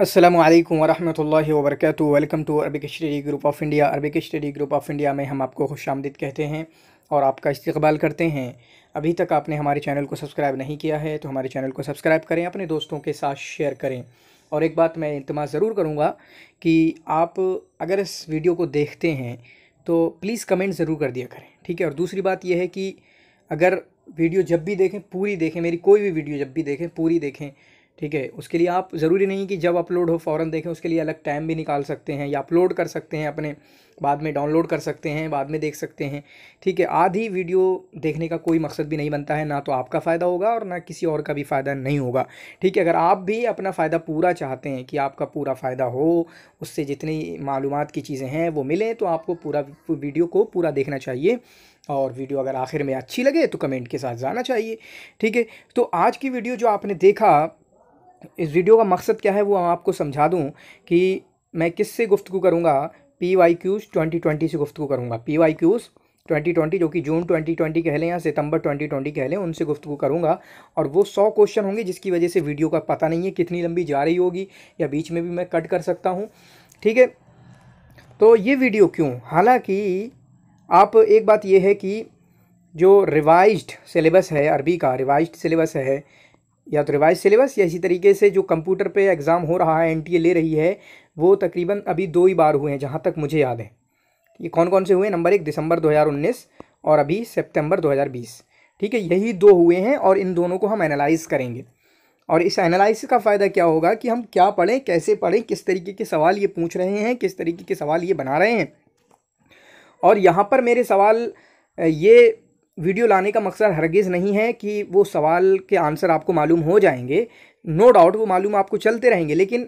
असलम वरहमल वर्क welcome to Arabic study group of India Arabic study group of India में हम आपको खुश आमदीद कहते हैं और आपका इस्तबाल करते हैं अभी तक आपने हमारे चैनल को सब्सक्राइब नहीं किया है तो हमारे चैनल को सब्सक्राइब करें अपने दोस्तों के साथ शेयर करें और एक बात मैं इतमा ज़रूर करूँगा कि आप अगर इस वीडियो को देखते हैं तो प्लीज़ कमेंट ज़रूर कर दिया करें ठीक है और दूसरी बात यह है कि अगर वीडियो जब भी देखें पूरी देखें मेरी कोई भी वीडियो जब भी देखें पूरी देखें ठीक है उसके लिए आप ज़रूरी नहीं कि जब अपलोड हो फ़ौरन देखें उसके लिए अलग टाइम भी निकाल सकते हैं या अपलोड कर सकते हैं अपने बाद में डाउनलोड कर सकते हैं बाद में देख सकते हैं ठीक है आधी वीडियो देखने का कोई मकसद भी नहीं बनता है ना तो आपका फ़ायदा होगा और ना किसी और का भी फ़ायदा नहीं होगा ठीक है अगर आप भी अपना फ़ायदा पूरा चाहते हैं कि आपका पूरा फ़ायदा हो उससे जितनी मालूम की चीज़ें हैं वो मिलें तो आपको पूरा वीडियो को पूरा देखना चाहिए और वीडियो अगर आखिर में अच्छी लगे तो कमेंट के साथ जाना चाहिए ठीक है तो आज की वीडियो जो आपने देखा इस वीडियो का मकसद क्या है वो आपको समझा दूँ कि मैं किससे गुफ्तु करूँगा P Y Qs twenty twenty से गुफ्तु करूँगा P Y Qs twenty twenty जो कि जून ट्वेंटी ट्वेंटी कह लें या सितंबर ट्वेंटी ट्वेंटी कह लें उनसे गुफ्तु करूँगा और वो सौ क्वेश्चन होंगे जिसकी वजह से वीडियो का पता नहीं है कितनी लंबी जा रही होगी या बीच में भी मैं कट कर सकता हूँ ठीक है तो ये वीडियो क्यों हालांकि आप एक बात यह है कि जो रिवाइज सिलेबस है अरबी का रिवाइज सिलेबस है या तो रिवाइज सिलेबस या इसी तरीके से जो कंप्यूटर पे एग्ज़ाम हो रहा है एन ले रही है वो तकरीबन अभी दो ही बार हुए हैं जहाँ तक मुझे याद है ये कौन कौन से हुए नंबर एक दिसंबर 2019 और अभी सितंबर 2020 ठीक है यही दो हुए हैं और इन दोनों को हम एनालाइज़ करेंगे और इस एनालाइज का फ़ायदा क्या होगा कि हम क्या पढ़ें कैसे पढ़ें किस तरीके के सवाल ये पूछ रहे हैं किस तरीके के सवाल ये बना रहे हैं और यहाँ पर मेरे सवाल ये वीडियो लाने का मकसद हरगिज़ नहीं है कि वो सवाल के आंसर आपको मालूम हो जाएंगे नो no डाउट वो मालूम आपको चलते रहेंगे लेकिन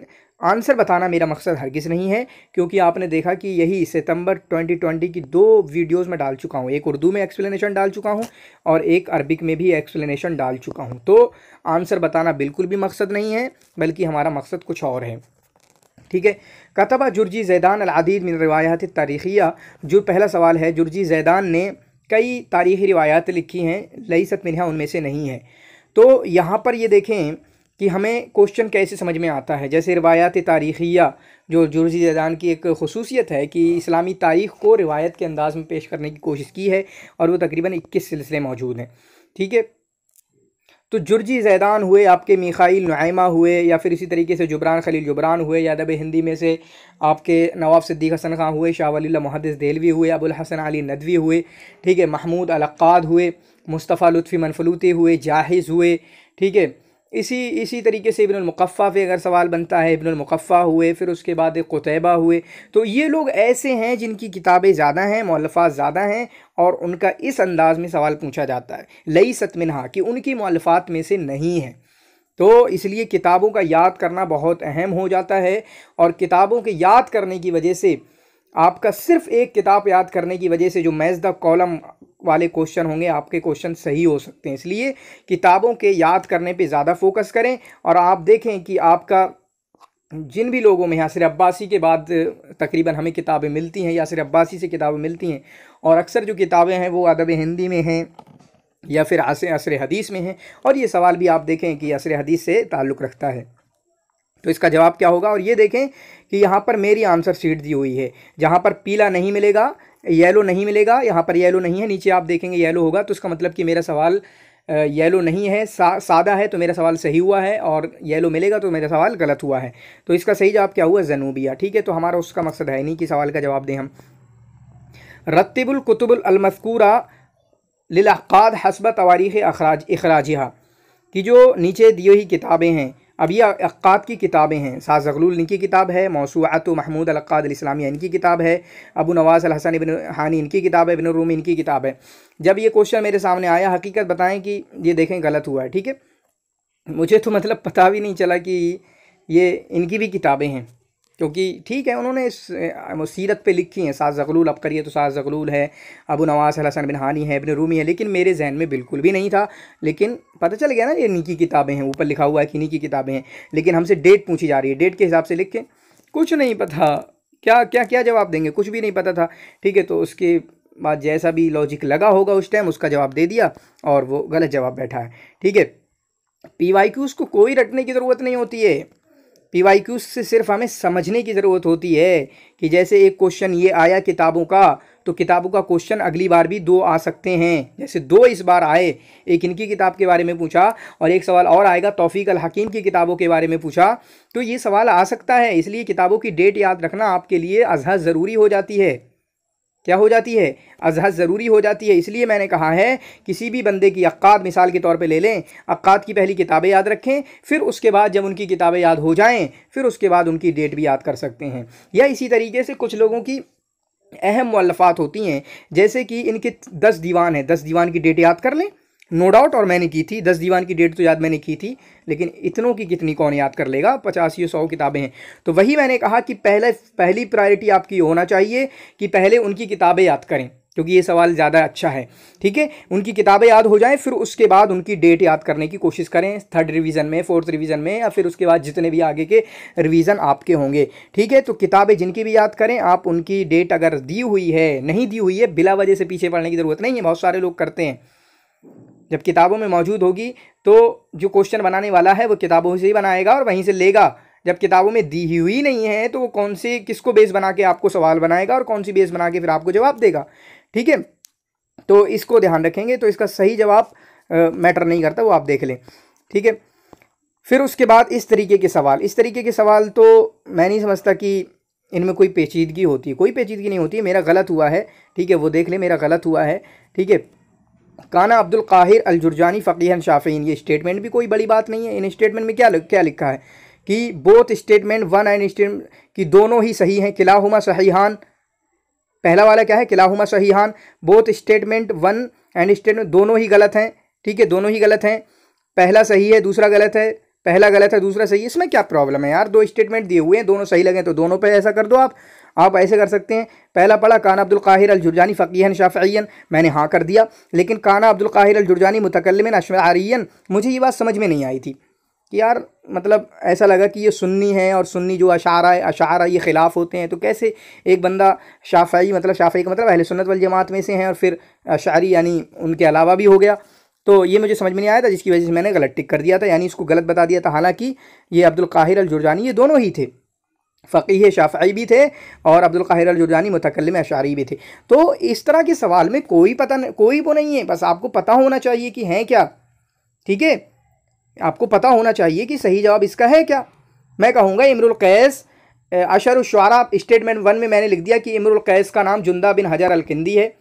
आंसर बताना मेरा मकसद हरगिज़ नहीं है क्योंकि आपने देखा कि यही सितंबर 2020 की दो वीडियोस में डाल चुका हूँ एक उर्दू में एक्सप्लेनेशन डाल चुका हूँ और एक अरबिक में भी एक्सप्लेनेशन डाल चुका हूँ तो आंसर बताना बिल्कुल भी मकसद नहीं है बल्कि हमारा मकसद कुछ और है ठीक है कतबा जुर्जी जैदान अलादीद मिन रवायात तारीख़िया जो पहला सवाल है जुर्जी जैदान ने कई तारीख़ी रिवायात लिखी हैं लई सत उनमें से नहीं है तो यहाँ पर ये देखें कि हमें क्वेश्चन कैसे समझ में आता है जैसे रवायात तारीख़िया जो जुर्जी जैदान की एक खसूसियत है कि इस्लामी तारीख़ को रिवायत के अंदाज़ में पेश करने की कोशिश की है और वो तकरीबन इक्कीस सिलसिले मौजूद हैं ठीक है तो जुर्जी जैदान हुए आपके मिखाइल नुमा हुए या फिर इसी तरीके से जुबरान खलील जुबरान हुए या अदब हिंदी में से आपके नवाब सिद्दीक हसन खां हुए शाह वली महदस देलवी हुए अबुल हसन अली नदवी हुए ठीक है महमूद अलक़ाद हुए मुस्तफ़ा लुफ़ी मनफलूती हुए जाहिज़ हुए ठीक है इसी इसी तरीके से इबनमक़ा पे अगर सवाल बनता है इबनमक़ा हुए फिर उसके बाद कुतैबा हुए तो ये लोग ऐसे हैं जिनकी किताबें ज़्यादा हैं मौलफ़ात ज़्यादा हैं और उनका इस अंदाज़ में सवाल पूछा जाता है लई सतमिनहा कि उनकी मौलफ़ात में से नहीं है तो इसलिए किताबों का याद करना बहुत अहम हो जाता है और किताबों के याद करने की वजह से आपका सिर्फ एक किताब याद करने की वजह से जो मैज द कॉलम वाले क्वेश्चन होंगे आपके क्वेश्चन सही हो सकते हैं इसलिए किताबों के याद करने पे ज़्यादा फोकस करें और आप देखें कि आपका जिन भी लोगों में यासिर अब्बासी के बाद तकरीबन हमें किताबें मिलती हैं यासर अब्बासी से किताबें मिलती हैं और अक्सर जो किताबें हैं वो अदब हिंदी में हैं या फिर आसे असर हदीस में हैं और ये सवाल भी आप देखें कि असर हदीस से ताल्लुक़ रखता है तो इसका जवाब क्या होगा और ये देखें कि यहाँ पर मेरी आंसर सीट दी हुई है जहाँ पर पीला नहीं मिलेगा येलो नहीं मिलेगा यहाँ पर येलो नहीं है नीचे आप देखेंगे येलो होगा तो उसका मतलब कि मेरा सवाल येलो नहीं है सा, सादा है तो मेरा सवाल सही हुआ है और येलो मिलेगा तो मेरा सवाल गलत हुआ है तो इसका सही जवाब क्या हुआ जनूबिया ठीक है तो हमारा उसका मकसद है नहीं कि सवाल का जवाब दें हम रत्तिबुल कुतुबुल अलमस्कूरा लिलाकाद हसब तवारीख अखराज अखराजिया कि जो नीचे दी हुई किताबें हैं अब ये अक्काद की किताबें हैं साज अगलूल इनकी किताब है मौसूआत महमूद अलक्द इस्लामिया इनकी किताब है अबू नवाज़ अलहसन इबन हानी इनकी किताब है इबन इनकी किताब है जब ये क्वेश्चन मेरे सामने आया हकीकत बताएं कि ये देखें गलत हुआ है ठीक है मुझे तो मतलब पता भी नहीं चला कि ये इनकी भी किताबें हैं क्योंकि ठीक है उन्होंने इस सीरत पे लिखी हैं साज जगलूल अब करिए तो साज जगलूल है अबू नवास हसन बिन हानी है इबन रूमी है लेकिन मेरे जहन में बिल्कुल भी नहीं था लेकिन पता चल गया ना ये नी की किताबें हैं ऊपर लिखा हुआ है कि नी की किताबें हैं लेकिन हमसे डेट पूछी जा रही है डेट के हिसाब से लिख के कुछ नहीं पता क्या क्या क्या जवाब देंगे कुछ भी नहीं पता था ठीक है तो उसके बाद जैसा भी लॉजिक लगा होगा उस टाइम उसका जवाब दे दिया और वो गलत जवाब बैठा है ठीक है पी वाई क्यूज़ को कोई रटने की ज़रूरत नहीं होती है पी से सिर्फ हमें समझने की ज़रूरत होती है कि जैसे एक क्वेश्चन ये आया किताबों का तो किताबों का क्वेश्चन अगली बार भी दो आ सकते हैं जैसे दो इस बार आए एक इनकी किताब के बारे में पूछा और एक सवाल और आएगा तौफीक अल हकीम की किताबों के बारे में पूछा तो ये सवाल आ सकता है इसलिए किताबों की डेट याद रखना आपके लिए अज़ह ज़रूरी हो जाती है क्या हो जाती है अजहद ज़रूरी हो जाती है इसलिए मैंने कहा है किसी भी बंदे की अक्त मिसाल के तौर पे ले लें अक्त की पहली किताबें याद रखें फिर उसके बाद जब उनकी किताबें याद हो जाएं फिर उसके बाद उनकी डेट भी याद कर सकते हैं या इसी तरीके से कुछ लोगों की अहम मुल्फ़ात होती हैं जैसे कि इनके दस दीवान हैं दस दीवान की डेट याद कर लें नो डाउट और मैंने की थी दस दीवान की डेट तो याद मैंने की थी लेकिन इतनों की कितनी कौन याद कर लेगा पचास या सौ किताबें हैं तो वही मैंने कहा कि पहले पहली प्रायोरिटी आपकी होना चाहिए कि पहले उनकी किताबें याद करें क्योंकि ये सवाल ज़्यादा अच्छा है ठीक है उनकी किताबें याद हो जाएं फिर उसके बाद उनकी डेट याद करने की कोशिश करें थर्ड रिवीजन में फोर्थ रिवीजन में या फिर उसके बाद जितने भी आगे के रिवीजन आपके होंगे ठीक है तो किताबें जिनकी भी याद करें आप उनकी डेट अगर दी हुई है नहीं दी हुई है बिला वजह से पीछे पड़ने की ज़रूरत नहीं है बहुत सारे लोग करते हैं जब किताबों में मौजूद होगी तो जो क्वेश्चन बनाने वाला है वो किताबों से ही बनाएगा और वहीं से लेगा जब किताबों में दी हुई नहीं है तो वो कौन सी किसको बेस बना के आपको सवाल बनाएगा और कौन सी बेस बना के फिर आपको जवाब देगा ठीक है तो इसको ध्यान रखेंगे तो इसका सही जवाब मैटर नहीं करता वो आप देख लें ठीक है फिर उसके बाद इस तरीके के सवाल इस तरीके के सवाल तो मैं नहीं समझता कि इनमें कोई पेचीदगी होती है कोई पेचीदगी नहीं होती है मेरा गलत हुआ है ठीक है वो देख ले मेरा गलत हुआ है ठीक है काना अब्दुल काहिर जुर्जानी फ़कीहन शाफ़ीन ये स्टेटमेंट भी कोई बड़ी बात नहीं है इन स्टेटमेंट में क्या क्या लिखा है कि both statement one and statement कि दोनों ही सही हैं सही सहीहान पहला वाला क्या है किला सही सहीहान both statement one and statement दोनों ही गलत हैं ठीक है दोनों ही गलत हैं पहला सही है दूसरा गलत है पहला गलत है दूसरा सही है इसमें क्या प्रॉब्लम है यार दो स्टेटमेंट दिए हुए हैं दोनों सही लगे तो दोनों पर ऐसा कर दो आप आप ऐसे कर सकते हैं पहला पढ़ा काना अब्दुल काहिर अल जुर्जानी फ़कीहन शाफ़ियन मैंने हाँ कर दिया लेकिन काना अब्दुल काहिर अल जुर्जानी मुतकलमन अशमारियन मुझे ये बात समझ में नहीं आई थी कि यार मतलब ऐसा लगा कि ये सुन्नी है और सुन्नी जो अशारा है अशारा ये खिलाफ होते हैं तो कैसे एक बंदा शाफ़ाई मतलब शाफ़ाई का मतलब अहल सुन्नत वाल जमात में से हैं और फिर अशारी यानी उनके अलावा भी हो गया तो ये मुझे समझ में नहीं आया था जिसकी वजह से मैंने गलत टिक कर दिया था यानी इसको गलत बता दिया था हालांकि ये अब्दुल काहिर अल जुर्जानी ये दोनों ही थे फ़कीह शाफ़ी भी थे और अब्दुल अब्दुल्काहिर जुर्जानी मुतकलम अशारी भी थे तो इस तरह के सवाल में कोई पता नहीं कोई वो नहीं है बस आपको पता होना चाहिए कि हैं क्या ठीक है आपको पता होना चाहिए कि सही जवाब इसका है क्या मैं कहूँगा इमरुल कैस अशर शारा स्टेटमेंट वन में मैंने लिख दिया कि इमरुल कैस का नाम जुंदा बिन हजर अलकिंदी है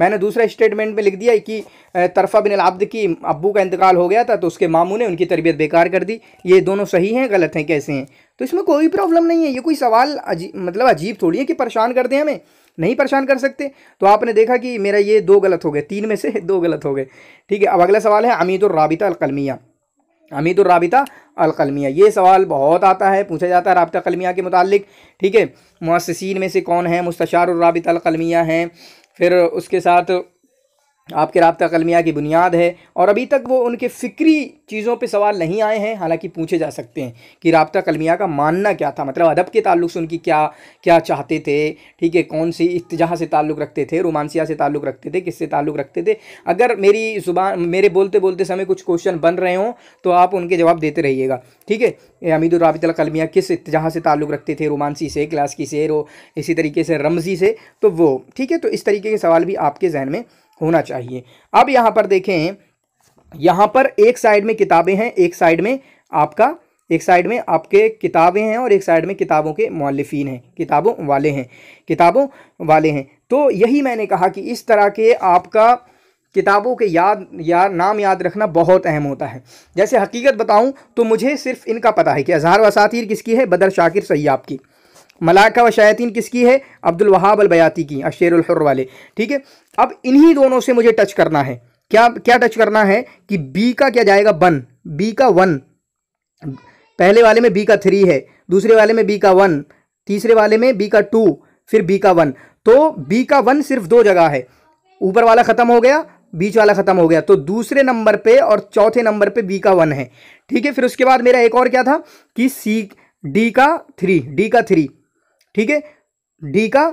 मैंने दूसरा स्टेटमेंट में लिख दिया कि तरफा बिन अब्द की अबू का इंतकाल हो गया था तो उसके मामू ने उनकी तरबियत बेकार कर दी ये दोनों सही हैं गलत हैं कैसे हैं तो इसमें कोई प्रॉब्लम नहीं है ये कोई सवाल अजीब मतलब अजीब थोड़ी है कि परेशान कर दें हमें नहीं परेशान कर सकते तो आपने देखा कि मेरा ये दो गलत हो गए तीन में से दो गलत हो गए ठीक है अब अगला सवाल है अमीदुर्राबिता अलकलमिया अमीदुर्राबिता अलकलमिया ये सवाल बहुत आता है पूछा जाता है रबता कलमिया के मुतालिक ठीक है मुसिन में से कौन है मुस्तार राबिता अलकलमिया हैं फिर उसके साथ आपके रबता कलमिया की बुनियाद है और अभी तक वो उनके फ़िक्री चीज़ों पे सवाल नहीं आए हैं हालांकि पूछे जा सकते हैं कि रबता कलमिया का मानना क्या था मतलब अदब के ताल्लुक से उनकी क्या क्या चाहते थे ठीक है कौन सी इतजाह से ताल्लुक़ रखते थे रोमांसिया से ताल्लुक़ रखते थे किससे ताल्लुक़ रखते थे अगर मेरी ज़ुबान मेरे बोलते बोलते समय कुछ क्वेश्चन बन रहे हों तो आप उनके जवाब देते रहिएगा ठीक है हमीद राबित कलमिया किस इतजहा से ताल्लुक़ रखते थे रोमानसी से क्लासकी से इसी तरीके से रमजी से तो वो ठीक है तो इस तरीके के सवाल भी आपके जहन में होना चाहिए अब यहाँ पर देखें यहाँ पर एक साइड में किताबें हैं एक साइड में आपका एक साइड में आपके किताबें हैं और एक साइड में किताबों के मौलफिन हैं किताबों वाले हैं किताबों वाले हैं तो यही मैंने कहा कि इस तरह के आपका किताबों के याद या नाम याद रखना बहुत अहम होता है जैसे हकीकत बताऊं तो मुझे सिर्फ इनका पता है कि अजहार वसातिर किसकी है बदर शाकिर सयाब की मलाका व शायतीन किसकी है अब्दुल वहाब अलबयाती की अशेरहर वाले ठीक है अब इन्हीं दोनों से मुझे टच करना है क्या क्या टच करना है कि बी का क्या जाएगा वन बी का वन पहले वाले में बी का थ्री है दूसरे वाले में बी का वन तीसरे वाले में बी का टू फिर बी का वन तो बी का वन सिर्फ दो जगह है ऊपर वाला ख़त्म हो गया बीच वाला ख़त्म हो गया तो दूसरे नंबर पे और चौथे नंबर पे बी का वन है ठीक है फिर उसके बाद मेरा एक और क्या था कि सी डी का थ्री डी का थ्री ठीक है डी का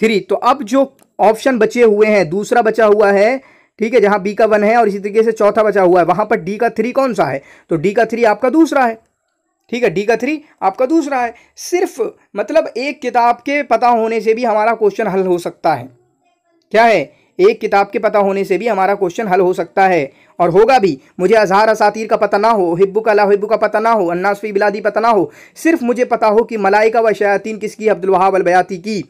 थ्री तो अब जो ऑप्शन बचे हुए हैं दूसरा बचा हुआ है ठीक है जहां बी का वन है और इसी तरीके से चौथा बचा हुआ है वहां पर डी का थ्री कौन सा है तो डी का थ्री आपका दूसरा है ठीक है डी का थ्री आपका दूसरा है सिर्फ मतलब एक किताब के पता होने से भी हमारा क्वेश्चन हल हो सकता है क्या है एक किताब के पता होने से भी हमारा क्वेश्चन हल हो सकता है और होगा भी मुझे अजहार असातिर का पता ना हो हिब्बू का हिब्बू का पता ना हो अन्नासफी बिलादी पता ना हो सिर्फ मुझे पता हो कि मलाइका व शयातीन किसकी अब्दुल वहाब अलबयाती की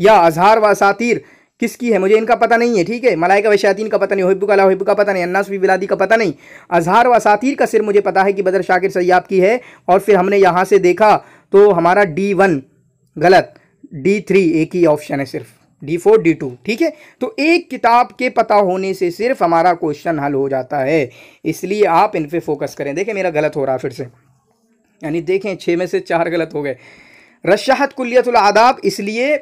या अजहार व सातिर किसकी है मुझे इनका पता नहीं है ठीक है मलाइका वशातीन का पता नहीं हिब्बू का हिब्बू का पता नहीं अन्नास बिलादी का पता नहीं अजहार व सातिर का सिर मुझे पता है कि बदर शाकिर सयाब की है और फिर हमने यहाँ से देखा तो हमारा डी वन गलत डी थ्री एक ही ऑप्शन है सिर्फ डी फोर डी टू ठीक है तो एक किताब के पता होने से सिर्फ हमारा क्वेश्चन हल हो जाता है इसलिए आप इन पर फोकस करें देखें मेरा गलत हो रहा फिर से यानी देखें छः में से चार गलत हो गए रशाहत कुल्लियतुल आदाब इसलिए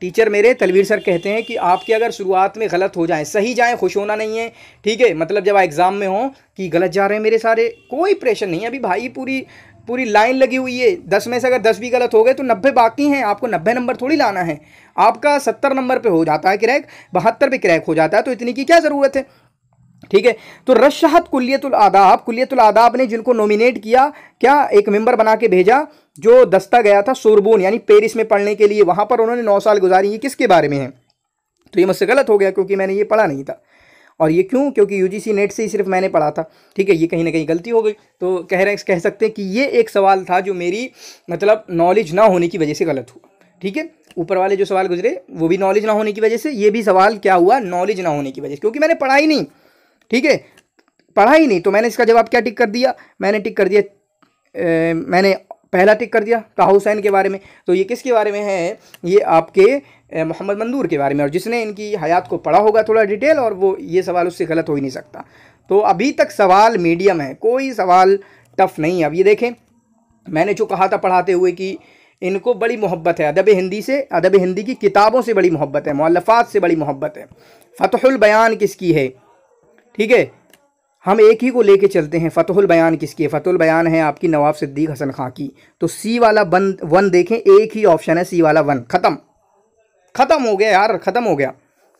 टीचर मेरे तलवीर सर कहते हैं कि आपके अगर शुरुआत में गलत हो जाएं सही जाएं खुश होना नहीं है ठीक है मतलब जब एग्ज़ाम में हो कि गलत जा रहे हैं मेरे सारे कोई प्रेशर नहीं है अभी भाई पूरी पूरी लाइन लगी हुई है दस में से अगर दस भी गलत हो गए तो नब्बे बाकी हैं आपको नब्बे नंबर थोड़ी लाना है आपका सत्तर नंबर पर हो जाता है क्रैक बहत्तर पर क्रैक हो जाता है तो इतनी की क्या ज़रूरत है ठीक है तो रशाहत कुलियतुल आदाब कुलियतुल आदाब ने जिनको नॉमिनेट किया क्या एक मेंबर बना के भेजा जो दस्ता गया था सोरबोन यानी पेरिस में पढ़ने के लिए वहां पर उन्होंने नौ साल गुजारी ये किसके बारे में है तो ये मुझसे गलत हो गया क्योंकि मैंने ये पढ़ा नहीं था और ये क्यों क्योंकि सी नेट से ही सिर्फ मैंने पढ़ा था ठीक है ये कहीं ना कहीं गलती हो गई तो कह रहे कह सकते हैं कि ये एक सवाल था जो मेरी मतलब नॉलेज ना होने की वजह से गलत हुआ ठीक है ऊपर वाले जो सवाल गुजरे वो भी नॉलेज ना होने की वजह से ये भी सवाल क्या हुआ नॉलेज ना होने की वजह से क्योंकि मैंने पढ़ा ही नहीं ठीक है पढ़ा ही नहीं तो मैंने इसका जवाब क्या टिक कर दिया मैंने टिक कर दिया ए, मैंने पहला टिक कर दिया ताहा हुसैन के बारे में तो ये किसके बारे में है ये आपके मोहम्मद मंदूर के बारे में और जिसने इनकी हयात को पढ़ा होगा थोड़ा डिटेल और वो ये सवाल उससे गलत हो ही नहीं सकता तो अभी तक सवाल मीडियम है कोई सवाल टफ नहीं है अब ये देखें मैंने जो कहा था पढ़ाते हुए कि इनको बड़ी मोहब्बत है अदब हिंदी से अदब हिंदी की किताबों से बड़ी मोहब्बत है मौलफात से बड़ी मोहब्बत है फ़तहुल बयान किसकी है ठीक है हम एक ही को लेके चलते हैं फ़तहुल बयान किसकी है फ़तहुल बयान है आपकी नवाब सिद्दीक हसन खां की तो सी वाला बन वन देखें एक ही ऑप्शन है सी वाला वन ख़त्म ख़त्म हो गया यार ख़त्म हो गया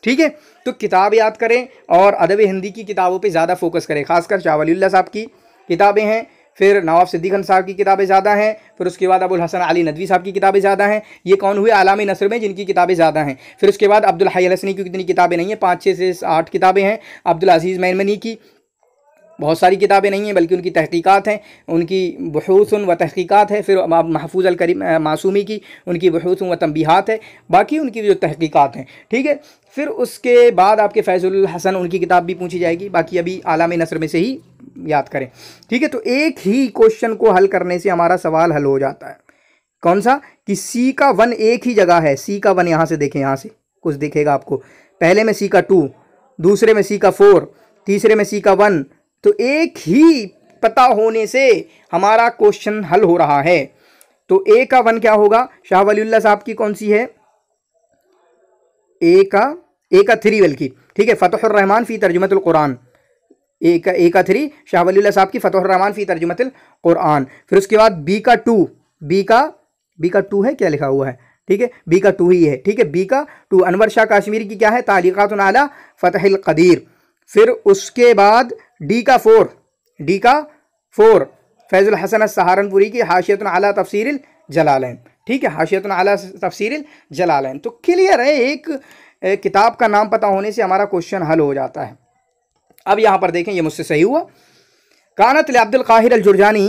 ठीक है तो किताब याद करें और अदब हिंदी की किताबों पे ज़्यादा फोकस करें खासकर शाह साहब की किताबें हैं फिर नवाब सिद्दीकन साहब की किताबें ज़्यादा हैं फिर उसके बाद अबुल हसन अली नदवी साहब की किताबें ज़्यादा हैं ये कौन हुए आलामी नसर में जिनकी किताबें ज़्यादा हैं फिर उसके बाद अब्दुल हई हसनी की कितनी किताबें नहीं हैं पाँच छः से आठ किताबें हैं अब्दुल अजीज़ मैनमनी की बहुत सारी किताबें नहीं हैं बल्कि उनकी तहकीक़ात हैं उनकी बहूसन व तहकीक़ात है फिर महफूज अल करीम मासूमी की उनकी बहूसन व तंबीहात है बाकी उनकी जो तहकीक़ात हैं ठीक है फिर उसके बाद आपके फैज़ुल हसन उनकी किताब भी पूछी जाएगी बाकी अभी आलाम नसर में से ही याद करें ठीक है तो एक ही क्वेश्चन को हल करने से हमारा सवाल हल हो जाता है कौन सा कि सी का वन एक ही जगह है सी का वन यहाँ से देखें यहाँ से कुछ देखेगा आपको पहले में सी का टू दूसरे में सी का फोर तीसरे में सी का वन तो एक ही पता होने से हमारा क्वेश्चन हल हो रहा है तो ए का वन क्या होगा शाह वलील्ला साहब की कौन सी है ए का ए का थ्री बल्कि ठीक है रहमान फ़ी तर्जुमतुल्कुरान कुरान एक ए का थ्री शाह वलील्ला साहब की फ़तहरहमान फ़ी कुरान फिर उसके बाद बी का टू बी का बी का टू है क्या लिखा हुआ है ठीक है बी का टू ही है ठीक है बी का टू अनवर शाह काश्मीर की क्या है तालीक़ात नाला फतेहल कदीर फिर उसके बाद डी का फोर डी का फोर फैज़ुल हसन सहारनपुरी की हाशियत अला तफसीर जलाल ठीक है हाशियत अला जलाल जलालैन तो क्लियर है एक किताब का नाम पता होने से हमारा क्वेश्चन हल हो जाता है अब यहाँ पर देखें ये मुझसे सही हुआ कानत अब्दुल काहिर अल जुर्जानी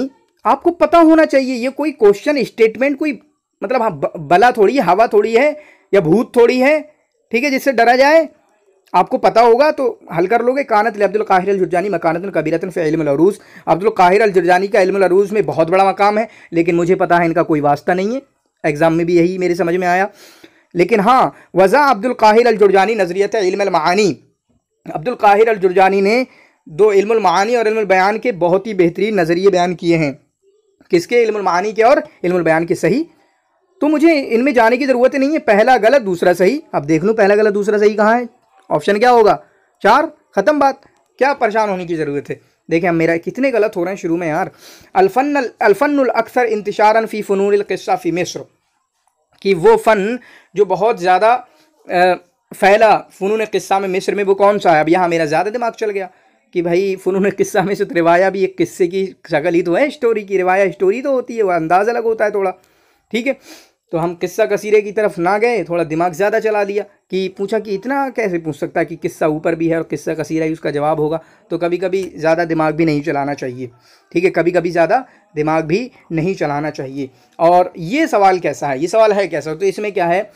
आपको पता होना चाहिए ये कोई क्वेश्चन स्टेटमेंट कोई मतलब हाँ बला थोड़ी है हवा थोड़ी है या भूत थोड़ी है ठीक है जिससे डरा जाए आपको पता होगा तो हल कर लोगे कानत अब्दुल काहिर अल जुर्जानी मकानत कबीरतन अरूज अब्दुल काहिर अल जुरजानी का अरूज में बहुत बड़ा मकाम है लेकिन मुझे पता है इनका कोई वास्ता नहीं है एग्ज़ाम में भी यही मेरे समझ में आया लेकिन हाँ वज़ा अब्दुल काहिर अल जुर्जानी नज़रियत इल्मानी अब्दुल काहिर अल जुर्जानी ने दो इल्मानी और बयान के बहुत ही बेहतरीन नज़रिए बयान किए हैं किसके इल्मानी के और इल्मबयान के सही तो मुझे इनमें जाने की ज़रूरत नहीं है पहला गलत दूसरा सही अब देख लूँ पहला गलत दूसरा सही कहाँ है ऑप्शन क्या होगा चार ख़त्म बात क्या परेशान होने की ज़रूरत है देखें हम मेरा कितने गलत हो रहे हैं शुरू में यार अलफन अक्सर इंतशारन फ़ी फ़नून किस्सा फ़ी मिस्र कि वो फ़न जो बहुत ज़्यादा फैला फ़नून क़स्सा में मिस्र में वो कौन सा है अब यहाँ मेरा ज़्यादा दिमाग चल गया कि भाई फ़नून किस्सा में से तो रिवाया भी एक किस्से की शक्ल ही तो है स्टोरी की रिवाया स्टोरी तो होती है वह अंदाज़ अलग होता है थोड़ा ठीक है तो हम किस्सा कसीरे की तरफ ना गए थोड़ा दिमाग ज़्यादा चला दिया कि पूछा कि इतना कैसे पूछ सकता है कि किस्सा ऊपर भी है और किस्सा कसीरा ही उसका जवाब होगा तो कभी कभी ज़्यादा दिमाग भी नहीं चलाना चाहिए ठीक है कभी कभी ज़्यादा दिमाग भी नहीं चलाना चाहिए और ये सवाल कैसा है ये सवाल है कैसा तो इसमें क्या है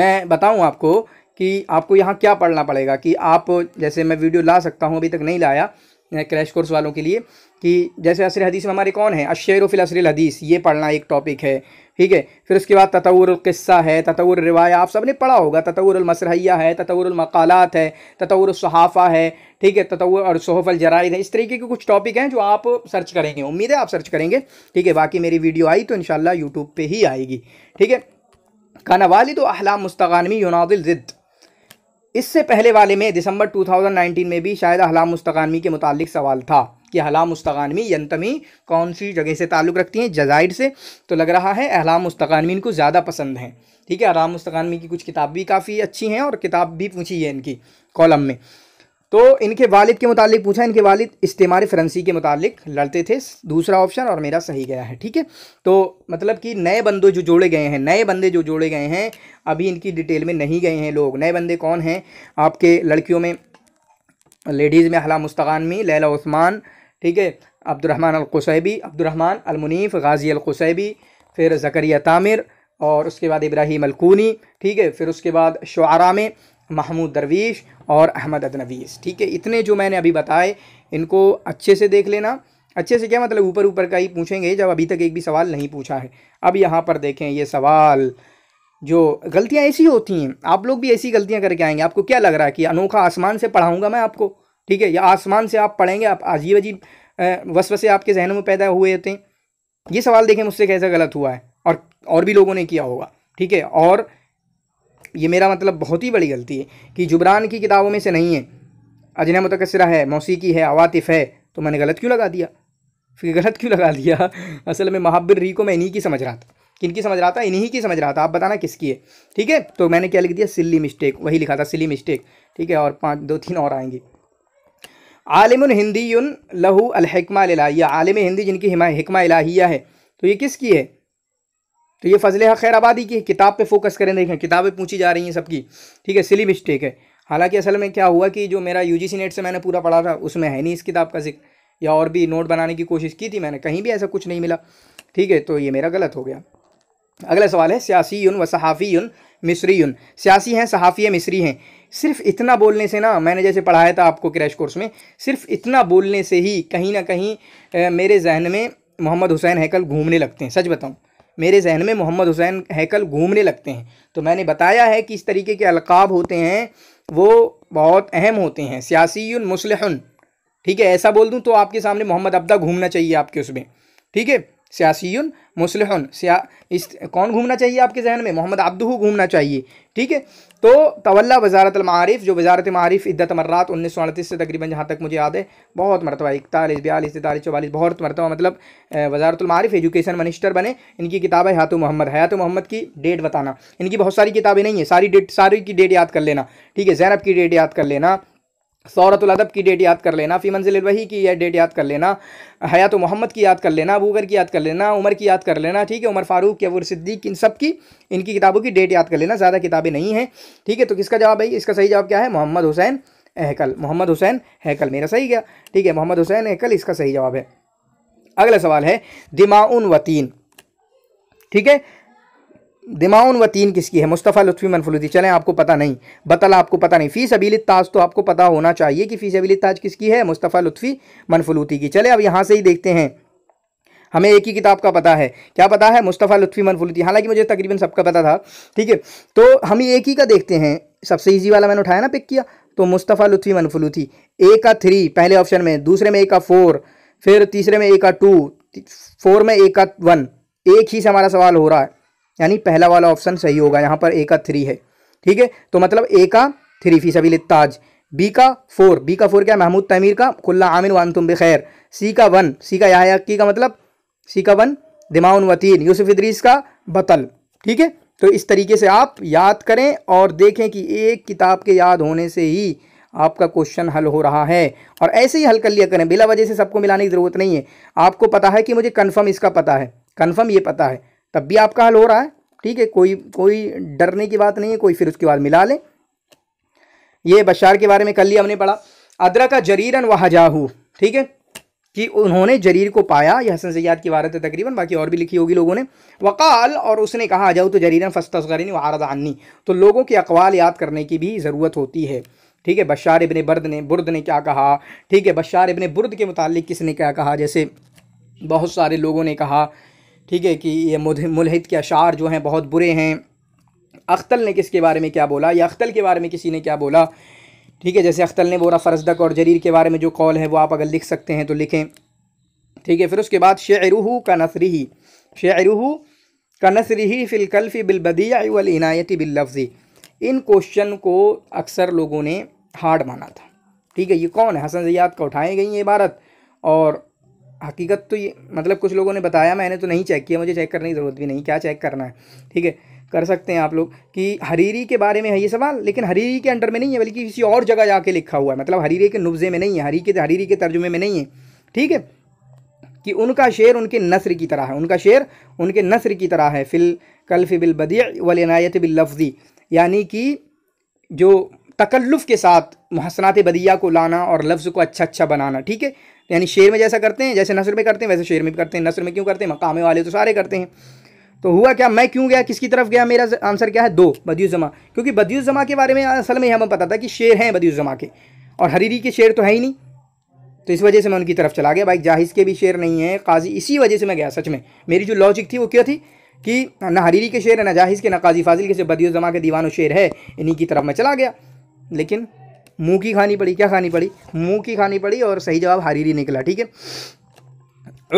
मैं बताऊँ आपको कि आपको यहाँ क्या पढ़ना पड़ेगा कि आप जैसे मैं वीडियो ला सकता हूँ अभी तक नहीं लाया क्रैश कोर्स वालों के लिए कि जैसे असर हदीस में हमारे कौन है अशर फिल असर हदीस ये पढ़ना एक टॉपिक है ठीक है फिर उसके बाद ततवरक़स्सा है ततवर रिवाया आप सब ने पढ़ा होगा ततवरमसरैया है ततवरमक़ालत है ततवरसहाफ़ा है ठीक है ततवर और सहफ जराइद है इस तरीके के कुछ टॉपिक हैं जो आप सर्च करेंगे उम्मीद है आप सर्च करेंगे ठीक है बाकी मेरी वीडियो आई तो इन यूट्यूब पर ही आएगी ठीक है खाना वालिद अहला मुस्तानवी युनादिल ज़िद्द इससे पहले वाले में दिसंबर 2019 में भी शायद अहलाम मुस्तानवी के मुतालिक सवाल था कि अहला मुस्तगानवी यंतमी कौन सी जगह से ताल्लुक़ रखती हैं जजायर से तो लग रहा है अहला मुस्तगानवी इनको ज़्यादा पसंद हैं ठीक है अहला मुस्तगानवी की कुछ किताब भी काफ़ी अच्छी हैं और किताब भी पूछी है इनकी कॉलम में तो इनके वालिद के मुतालिक पूछा इनके वालिद इस्तेमार फ्रेंसी के मुतालिक लड़ते थे दूसरा ऑप्शन और मेरा सही गया है ठीक है तो मतलब कि नए बंदे जो जोड़े गए हैं नए बंदे जो जोड़े गए हैं अभी इनकी डिटेल में नहीं गए हैं लोग नए बंदे कौन हैं आपके लड़कियों में लेडीज़ में अहला मुस्तगानवी लैला उस्मान ठीक है अब्दुलरहमान अलकुसैबी अब्दुलरहमान अलमुनीफ़ गाज़ी अलकुसैबी फिर ज़करिया तामिर और उसके बाद इब्राहिम अलकूनी ठीक है फिर उसके बाद शुरा में महमूद दरवीश और अहमद अदनवीस ठीक है इतने जो मैंने अभी बताए इनको अच्छे से देख लेना अच्छे से क्या मतलब ऊपर ऊपर का ही पूछेंगे जब अभी तक एक भी सवाल नहीं पूछा है अब यहाँ पर देखें ये सवाल जो गलतियाँ ऐसी होती हैं आप लोग भी ऐसी गलतियाँ करके आएंगे आपको क्या लग रहा है कि अनोखा आसमान से पढ़ाऊँगा मैं आपको ठीक है या आसमान से आप पढ़ेंगे आप अजीब अजीब वसवसे आपके जहनों में पैदा हुए होते हैं ये सवाल देखें मुझसे कैसा गलत हुआ है और और भी लोगों ने किया होगा ठीक है और ये मेरा मतलब बहुत ही बड़ी गलती है कि जुबरान की किताबों में से नहीं है अजन मुतकसरा है मौसीकी है अवातिफ़ है तो मैंने गलत क्यों लगा दिया फिर गलत क्यों लगा दिया असल में महाबिर री को मैं इन्हीं की समझ रहा था किनकी समझ रहा था इन्हीं की समझ रहा था आप बताना किसकी है ठीक है तो मैंने क्या लिख दिया सिल्ली मिस्टेक वही लिखा था सिली मिस्टेक ठीक है और पाँच दो तीन और आएंगी आलिम हिंदीन लहू अलहकमा लाहिया आलिम हिंदी जिनकी हिमा हिकमा इलाहिया है तो ये किसकी है तो ये फजल हक खैर आबादी की किताब पे फोकस करें देखें किताबें पूछी जा रही हैं सबकी ठीक है सिली मिस्टेक है हालांकि असल में क्या हुआ कि जो मेरा यू जी नेट से मैंने पूरा पढ़ा था उसमें है नहीं इस किताब का जिक्र या और भी नोट बनाने की कोशिश की थी मैंने कहीं भी ऐसा कुछ नहीं मिला ठीक है तो ये मेरा गलत हो गया अगला सवाल है सियासी युन व सहाफ़ी युन मिस्री सियासी हैं सहाफ़ी मिस्री हैं सिर्फ इतना बोलने से ना मैंने जैसे पढ़ाया था आपको क्रैश कोर्स में सिर्फ इतना बोलने से ही कहीं ना कहीं मेरे जहन में मोहम्मद हुसैन हैकल घूमने लगते हैं सच बताऊँ मेरे जहन में मोहम्मद हुसैन हैकल घूमने लगते हैं तो मैंने बताया है कि इस तरीके के अलकाब होते हैं वो बहुत अहम होते हैं सियासी मुसलहन ठीक है ऐसा बोल दूँ तो आपके सामने मोहम्मद अब्दा घूमना चाहिए आपके उसमें ठीक है सियासीन मुसलहन सिया इस कौन घूमना चाहिए आपके जहन में मोहम्मद अब्दू घूमना चाहिए ठीक है तो तवल्ला वजारत जो वजारत मारफ़ इद्दत मर्रात उन्नीस सौ अड़तीस से तकरीबन जहाँ तक मुझे याद है बहुत मरतबा इकतालीस बयालीस तैतालीस चौवालीस बहुत मरतबा मतलब वजारत एजुकेशन मिनिस्टर बने इनकी किताब है हाथों मोहम्मद हयात मोहम्मद की डेट बताना इनकी बहुत सारी किताबें नहीं है सारी डेट सारी की डेट याद कर लेना ठीक है जैनब की डेट याद कर लेना अदब की डेट याद कर लेना फ़ी मंजिल वही की डेट याद कर लेना हयात मोहम्मद की याद कर लेना अबूगर की याद कर लेना उमर की याद कर लेना ठीक है उमर फारूक अबूर सिद्दीक इन सब की इनकी किताबों की डेट याद कर लेना ज़्यादा किताबें नहीं हैं ठीक है तो किसका जवाब है इसका सही जवाब क्या है मोहम्मद हुसैन हैकल मोहम्मद हुसैन हैकल मेरा सही गया ठीक है मोहम्मद हुसैन हैकल इसका सही जवाब है अगला सवाल है दिमाउन वतीन ठीक है दिमाउन व तीन किसकी है मुस्तफ़ा लुत्फ़ी मनफलूदी चले आपको पता नहीं बतल आपको पता नहीं फ़ीस अबील ताज तो आपको पता होना चाहिए कि फ़ीस अबील ताज किसकी है मुस्तफ़ा लुत्फ़ी मनफलूती की चले अब यहाँ से ही देखते हैं हमें एक ही किताब का पता है क्या पता है मुस्तफ़ा लुत्फ़ी मनफलूती हालांकि मुझे तकरीबन सबका पता था ठीक है तो हम एक ही का देखते हैं सबसे ईजी वाला मैंने उठाया ना पिक किया तो मुस्तफ़ा लुत्फ़ी मनफलूती ए का थ्री पहले ऑप्शन में दूसरे में ए का फोर फिर तीसरे में ए का टू फोर में ए का वन एक ही से हमारा सवाल हो रहा है यानी पहला वाला ऑप्शन सही होगा यहाँ पर ए का थ्री है ठीक है तो मतलब ए का थ्री फी सभी ताज बी का फोर बी का फोर क्या महमूद तमीर का खुल्ला आमिन वान तुम बखैर सी का वन सी का यहाँ की का मतलब सी का वन दिमाउन वतीन यूसुफ इदरीस का बतल ठीक है तो इस तरीके से आप याद करें और देखें कि एक किताब के याद होने से ही आपका क्वेश्चन हल हो रहा है और ऐसे ही हल कर लिया करें बिला वजह से सबको मिलाने की ज़रूरत नहीं है आपको पता है कि मुझे कन्फर्म इसका पता है कन्फर्म ये पता है तब भी आपका हल हो रहा है ठीक है कोई कोई डरने की बात नहीं है कोई फिर उसके बाद मिला लें ये बशार के बारे में कल ही हमने पढ़ा अदरा का जरीरन वहाजाहू ठीक है कि उन्होंने जरीर को पाया यह हसन सयाद की वारत है तकरीबन बाकी और भी लिखी होगी लोगों ने वकाल और उसने कहा जाओ तो जरीरन फस्तरनी वारदानी तो लोगों के अकवाल याद करने की भी ज़रूरत होती है ठीक है बशार इबन बर्द ने बुर्द ने क्या कहा ठीक है बशार इबन बुर्द के मुतालिक किसने क्या कहा जैसे बहुत सारे लोगों ने कहा ठीक है कि ये मुलहित के अशार जो हैं बहुत बुरे हैं अख्तल ने किसके बारे में क्या बोला या अख्तल के बारे में किसी ने क्या बोला ठीक है जैसे अख्तल ने बोला फ़रजदक और जरीर के बारे में जो कॉल है वो आप अगर लिख सकते हैं तो लिखें ठीक है फिर उसके बाद शेरूह का नसरी ही का नसरी ही फ़िलकल्फ़ी बिलबदिया वनायती बिल्लफ़ी इन क्वेश्चन को अक्सर लोगों ने हार्ड माना था ठीक है ये कौन है हसन ज़ियाद का उठाए गई इबारत और हकीकत तो ये मतलब कुछ लोगों ने बताया मैंने तो नहीं चेक किया मुझे चेक करने की ज़रूरत भी नहीं क्या चेक करना है ठीक है कर सकते हैं आप लोग कि हरीरी के बारे में है ये सवाल लेकिन हरीरी के अंडर में नहीं है बल्कि किसी और जगह जाके लिखा हुआ है मतलब हरीरी के नुब्ज़े में नहीं है हरी के हरीरी के तर्जुमे में नहीं है ठीक है कि उनका शेर उनके नसर की तरह है उनका शेर उनके नसर की तरह है फ़िल कल्फ वलिनायत बिल लफ्ज़ी यानी कि जो तकल्लुफ़ के साथ महसनात बदिया को लाना और लफ्ज़ को अच्छा अच्छा बनाना ठीक है यानी शेर में जैसा करते हैं जैसे नसर में करते हैं वैसे शेर में भी करते हैं नसर में क्यों करते हैं मकामे वाले तो सारे करते हैं तो हुआ क्या मैं क्यों गया किसकी तरफ गया मेरा आंसर क्या है दो बदियुजमा क्योंकि जमा के बारे में असल में हमें पता था कि शेर हैं जमा के और हरीरी के शेर तो है ही नहीं तो इस वजह से मैं उनकी तरफ चला गया भाई जाहिज के भी शेर नहीं है काजी इसी वजह से मैं गया सच में मेरी जो लॉजिक थी वो क्या थी कि ना हरीरी के शेर है ना जाहिज के ना काजी फाजिल के से बदियुजमा के दीवानो शेर है इन्हीं की तरफ मैं चला गया लेकिन मुँह की खानी पड़ी क्या खानी पड़ी मुँह की खानी पड़ी और सही जवाब हारीरी निकला ठीक है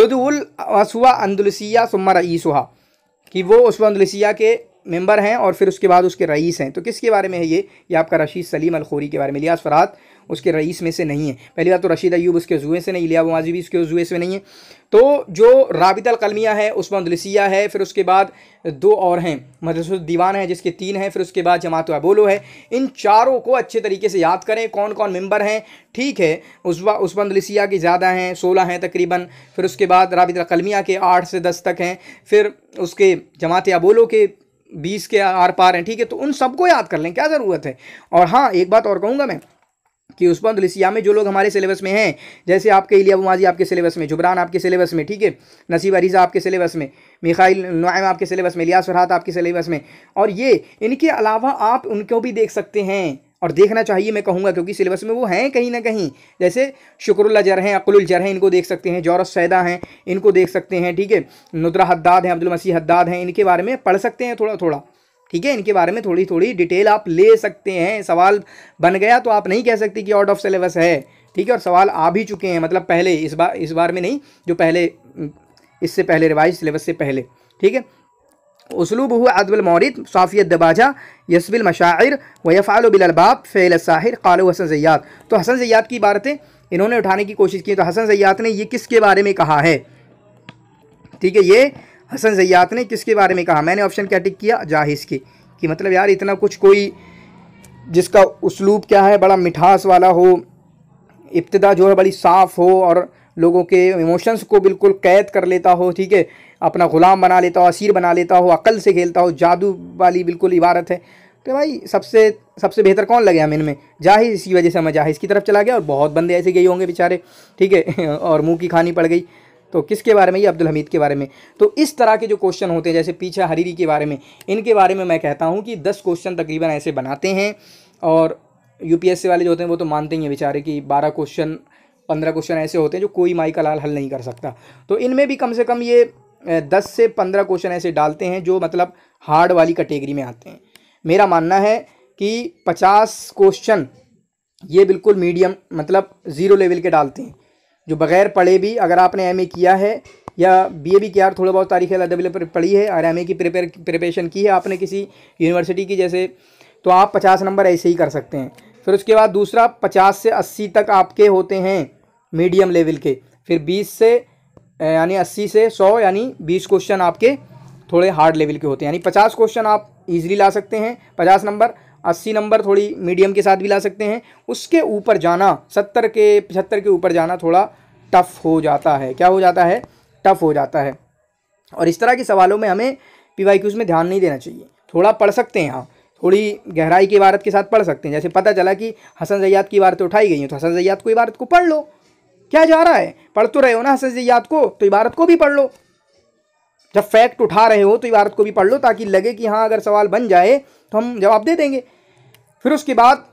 उदउल असुआ अंदुलसिया सुमर ईसुहा कि वो उसवा अंदुलसिया के मेंबर हैं और फिर उसके बाद उसके रईस हैं तो किसके बारे में है ये ये आपका रशीद सलीम अलखोरी के बारे में लिया फरात उसके रईस में से नहीं है पहली बात तो रशीद अयूब उसके जुए से नहीं लिया वो माजी भी उसके जुए से नहीं है तो जो राबित अलकलमिया है उसमें दलसिया है फिर उसके बाद दो और हैं मदरस दीवान है जिसके तीन हैं फिर उसके बाद जमात अबोलो है इन चारों को अच्छे तरीके से याद करें कौन कौन मेंबर हैं ठीक है उसवा उसबंद के ज़्यादा हैं सोलह हैं तकरीबन फिर उसके बाद राबित अलकलमिया के आठ से दस तक हैं फिर उसके जमात अबोलो के बीस के आर पार हैं ठीक है तो उन सबको याद कर लें क्या ज़रूरत है और हाँ एक बात और कहूँगा मैं कि उस्मान में जो लोग हमारे सिलेबस में हैं जैसे आपके इलिया माजी आपके सिलेबस में जुबरान आपके सिलेबस में ठीक है नसीब अरीज़ा आपके सिलेबस में मिखाइल नुआम आपके सिलेबस में लियास फरहात आपके सिलेबस में और ये इनके अलावा आप उनको भी देख सकते हैं और देखना चाहिए मैं कहूँगा क्योंकि सिलेबस में वो हैं कहीं ना कहीं जैसे शुक्रुल्ला जर हैं अकुल जर हैं इनको देख सकते हैं जौरस सैदा हैं इनको देख सकते हैं ठीक है नुद्रा हद्दाद हैं अब्दुल मसीह हद्दाद हैं इनके बारे में पढ़ सकते हैं थोड़ा थोड़ा ठीक है इनके बारे में थोड़ी थोड़ी डिटेल आप ले सकते हैं सवाल बन गया तो आप नहीं कह सकते कि आउट ऑफ सिलेबस है ठीक है और सवाल आ भी चुके हैं मतलब पहले इस बार इस बार में नहीं जो पहले इससे पहले रिवाइज सिलेबस से पहले ठीक है उसलूब हुआ अदबल मौरद साफ़ियत दबाजा यसबिल मशाइर वफ़ाल बिलबाब फ़ैल साहिर कल हसन सयाद तो हसन सयाद की इबारतें इन्होंने उठाने की कोशिश की तो हसन सयाद ने ये किसके बारे में कहा है ठीक है ये हसन सयाद ने किसके बारे में कहा मैंने ऑप्शन क्या टिक किया जाहिस की कि मतलब यार इतना कुछ कोई जिसका उसलूब क्या है बड़ा मिठास वाला हो इब्तदा जो है बड़ी साफ़ हो और लोगों के इमोशंस को बिल्कुल कैद कर लेता हो ठीक है अपना ग़ुलाम बना लेता हो असीर बना लेता हो अकल से खेलता हो जादू वाली बिल्कुल इबारत है तो भाई सबसे सबसे बेहतर कौन लगे हम इनमें जाहिर इसी वजह से हमें जाहिर की तरफ चला गया और बहुत बंदे ऐसे गए होंगे बेचारे ठीक है और मुँह की खानी पड़ गई तो किसके बारे में ये अब्दुल हमीद के बारे में तो इस तरह के जो क्वेश्चन होते हैं जैसे पीछे हरीरी के बारे में इनके बारे में मैं कहता हूँ कि दस क्वेश्चन तकरीबन ऐसे बनाते हैं और यूपीएससी वाले जो होते हैं वो तो मानते ही हैं बेचारे कि बारह क्वेश्चन पंद्रह क्वेश्चन ऐसे होते हैं जो कोई माई का लाल हल नहीं कर सकता तो इनमें भी कम से कम ये दस से पंद्रह क्वेश्चन ऐसे डालते हैं जो मतलब हार्ड वाली कैटेगरी में आते हैं मेरा मानना है कि पचास क्वेश्चन ये बिल्कुल मीडियम मतलब ज़ीरो लेवल के डालते हैं जो बगैर पढ़े भी अगर आपने एम किया है या बी ए भी किया थोड़ा बहुत तारीख अलग पर पढ़ी है और एम की प्रिपेयर प्रिपरेशन की है आपने किसी यूनिवर्सिटी की जैसे तो आप पचास नंबर ऐसे ही कर सकते हैं फिर उसके बाद दूसरा पचास से अस्सी तक आपके होते हैं मीडियम लेवल के फिर बीस से यानी अस्सी से सौ यानी बीस क्वेश्चन आपके थोड़े हार्ड लेवल के होते हैं यानी पचास क्वेश्चन आप इजीली ला सकते हैं पचास नंबर अस्सी नंबर थोड़ी मीडियम के साथ भी ला सकते हैं उसके ऊपर जाना सत्तर के पचहत्तर के ऊपर जाना थोड़ा टफ़ हो जाता है क्या हो जाता है टफ़ हो जाता है और इस तरह के सवालों में हमें पी वाई क्यूज़ में ध्यान नहीं देना चाहिए थोड़ा पढ़ सकते हैं हाँ थोड़ी गहराई की इबारत के साथ पढ़ सकते हैं जैसे पता चला कि हसन जयात की इबारतें उठाई गई हैं तो हसन जैयात को इबारत को पढ़ लो क्या जा रहा है पढ़ तो रहे हो ना हसजियात को तो इबारत को भी पढ़ लो जब फैक्ट उठा रहे हो तो इबारत को भी पढ़ लो ताकि लगे कि हाँ अगर सवाल बन जाए तो हम जवाब दे देंगे फिर उसके बाद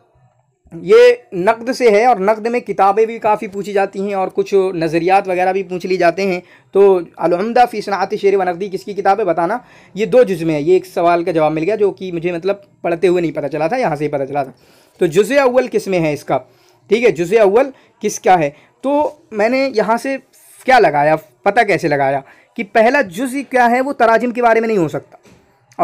ये नकद से है और नकद में किताबें भी काफ़ी पूछी जाती हैं और कुछ नज़रियात वगैरह भी पूछ लिए जाते हैं तो अलहमदा फीसनात शेर व नकदी किसकी किताबें बताना ये दो जुज़ में है ये एक सवाल का जवाब मिल गया जो कि मुझे मतलब पढ़ते हुए नहीं पता चला था यहाँ से ही पता चला था तो जुज़ अव्वल किस में है इसका ठीक है जुज़ अव्वल किसका है तो मैंने यहाँ से क्या लगाया पता कैसे लगाया कि पहला जुज़ क्या है वो तराजिम के बारे में नहीं हो सकता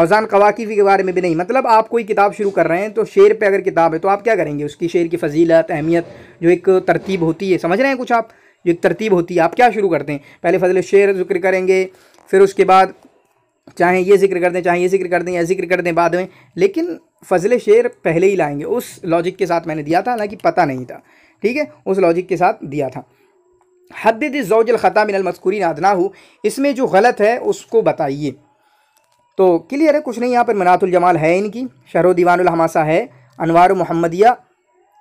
औजान कवाकीफ़ी के बारे में भी नहीं मतलब आप कोई किताब शुरू कर रहे हैं तो शेर पे अगर किताब है तो आप क्या करेंगे उसकी शेर की फजीलत अहमियत जो एक तरतीब होती है समझ रहे हैं कुछ आप जो एक तरतीब होती है आप क्या शुरू करते हैं पहले फजल शेर जिक्र करेंगे फिर उसके बाद चाहे ये जिक्र कर दें चाहे ये जिक्र कर दें या जिक्र कर दें बाद में लेकिन फजल शेर पहले ही लाएंगे उस लॉजिक के साथ मैंने दिया था हालाँकि पता नहीं था ठीक है उस लॉजिक के साथ दिया था हद जोजल ख़ता मिनल मस्कुरी नादना हो इसमें जो गलत है उसको बताइए तो क्लियर है कुछ नहीं यहाँ पर मनातुल जमाल है इनकी शहर दीवान हमासा है अनवार मोहम्मदिया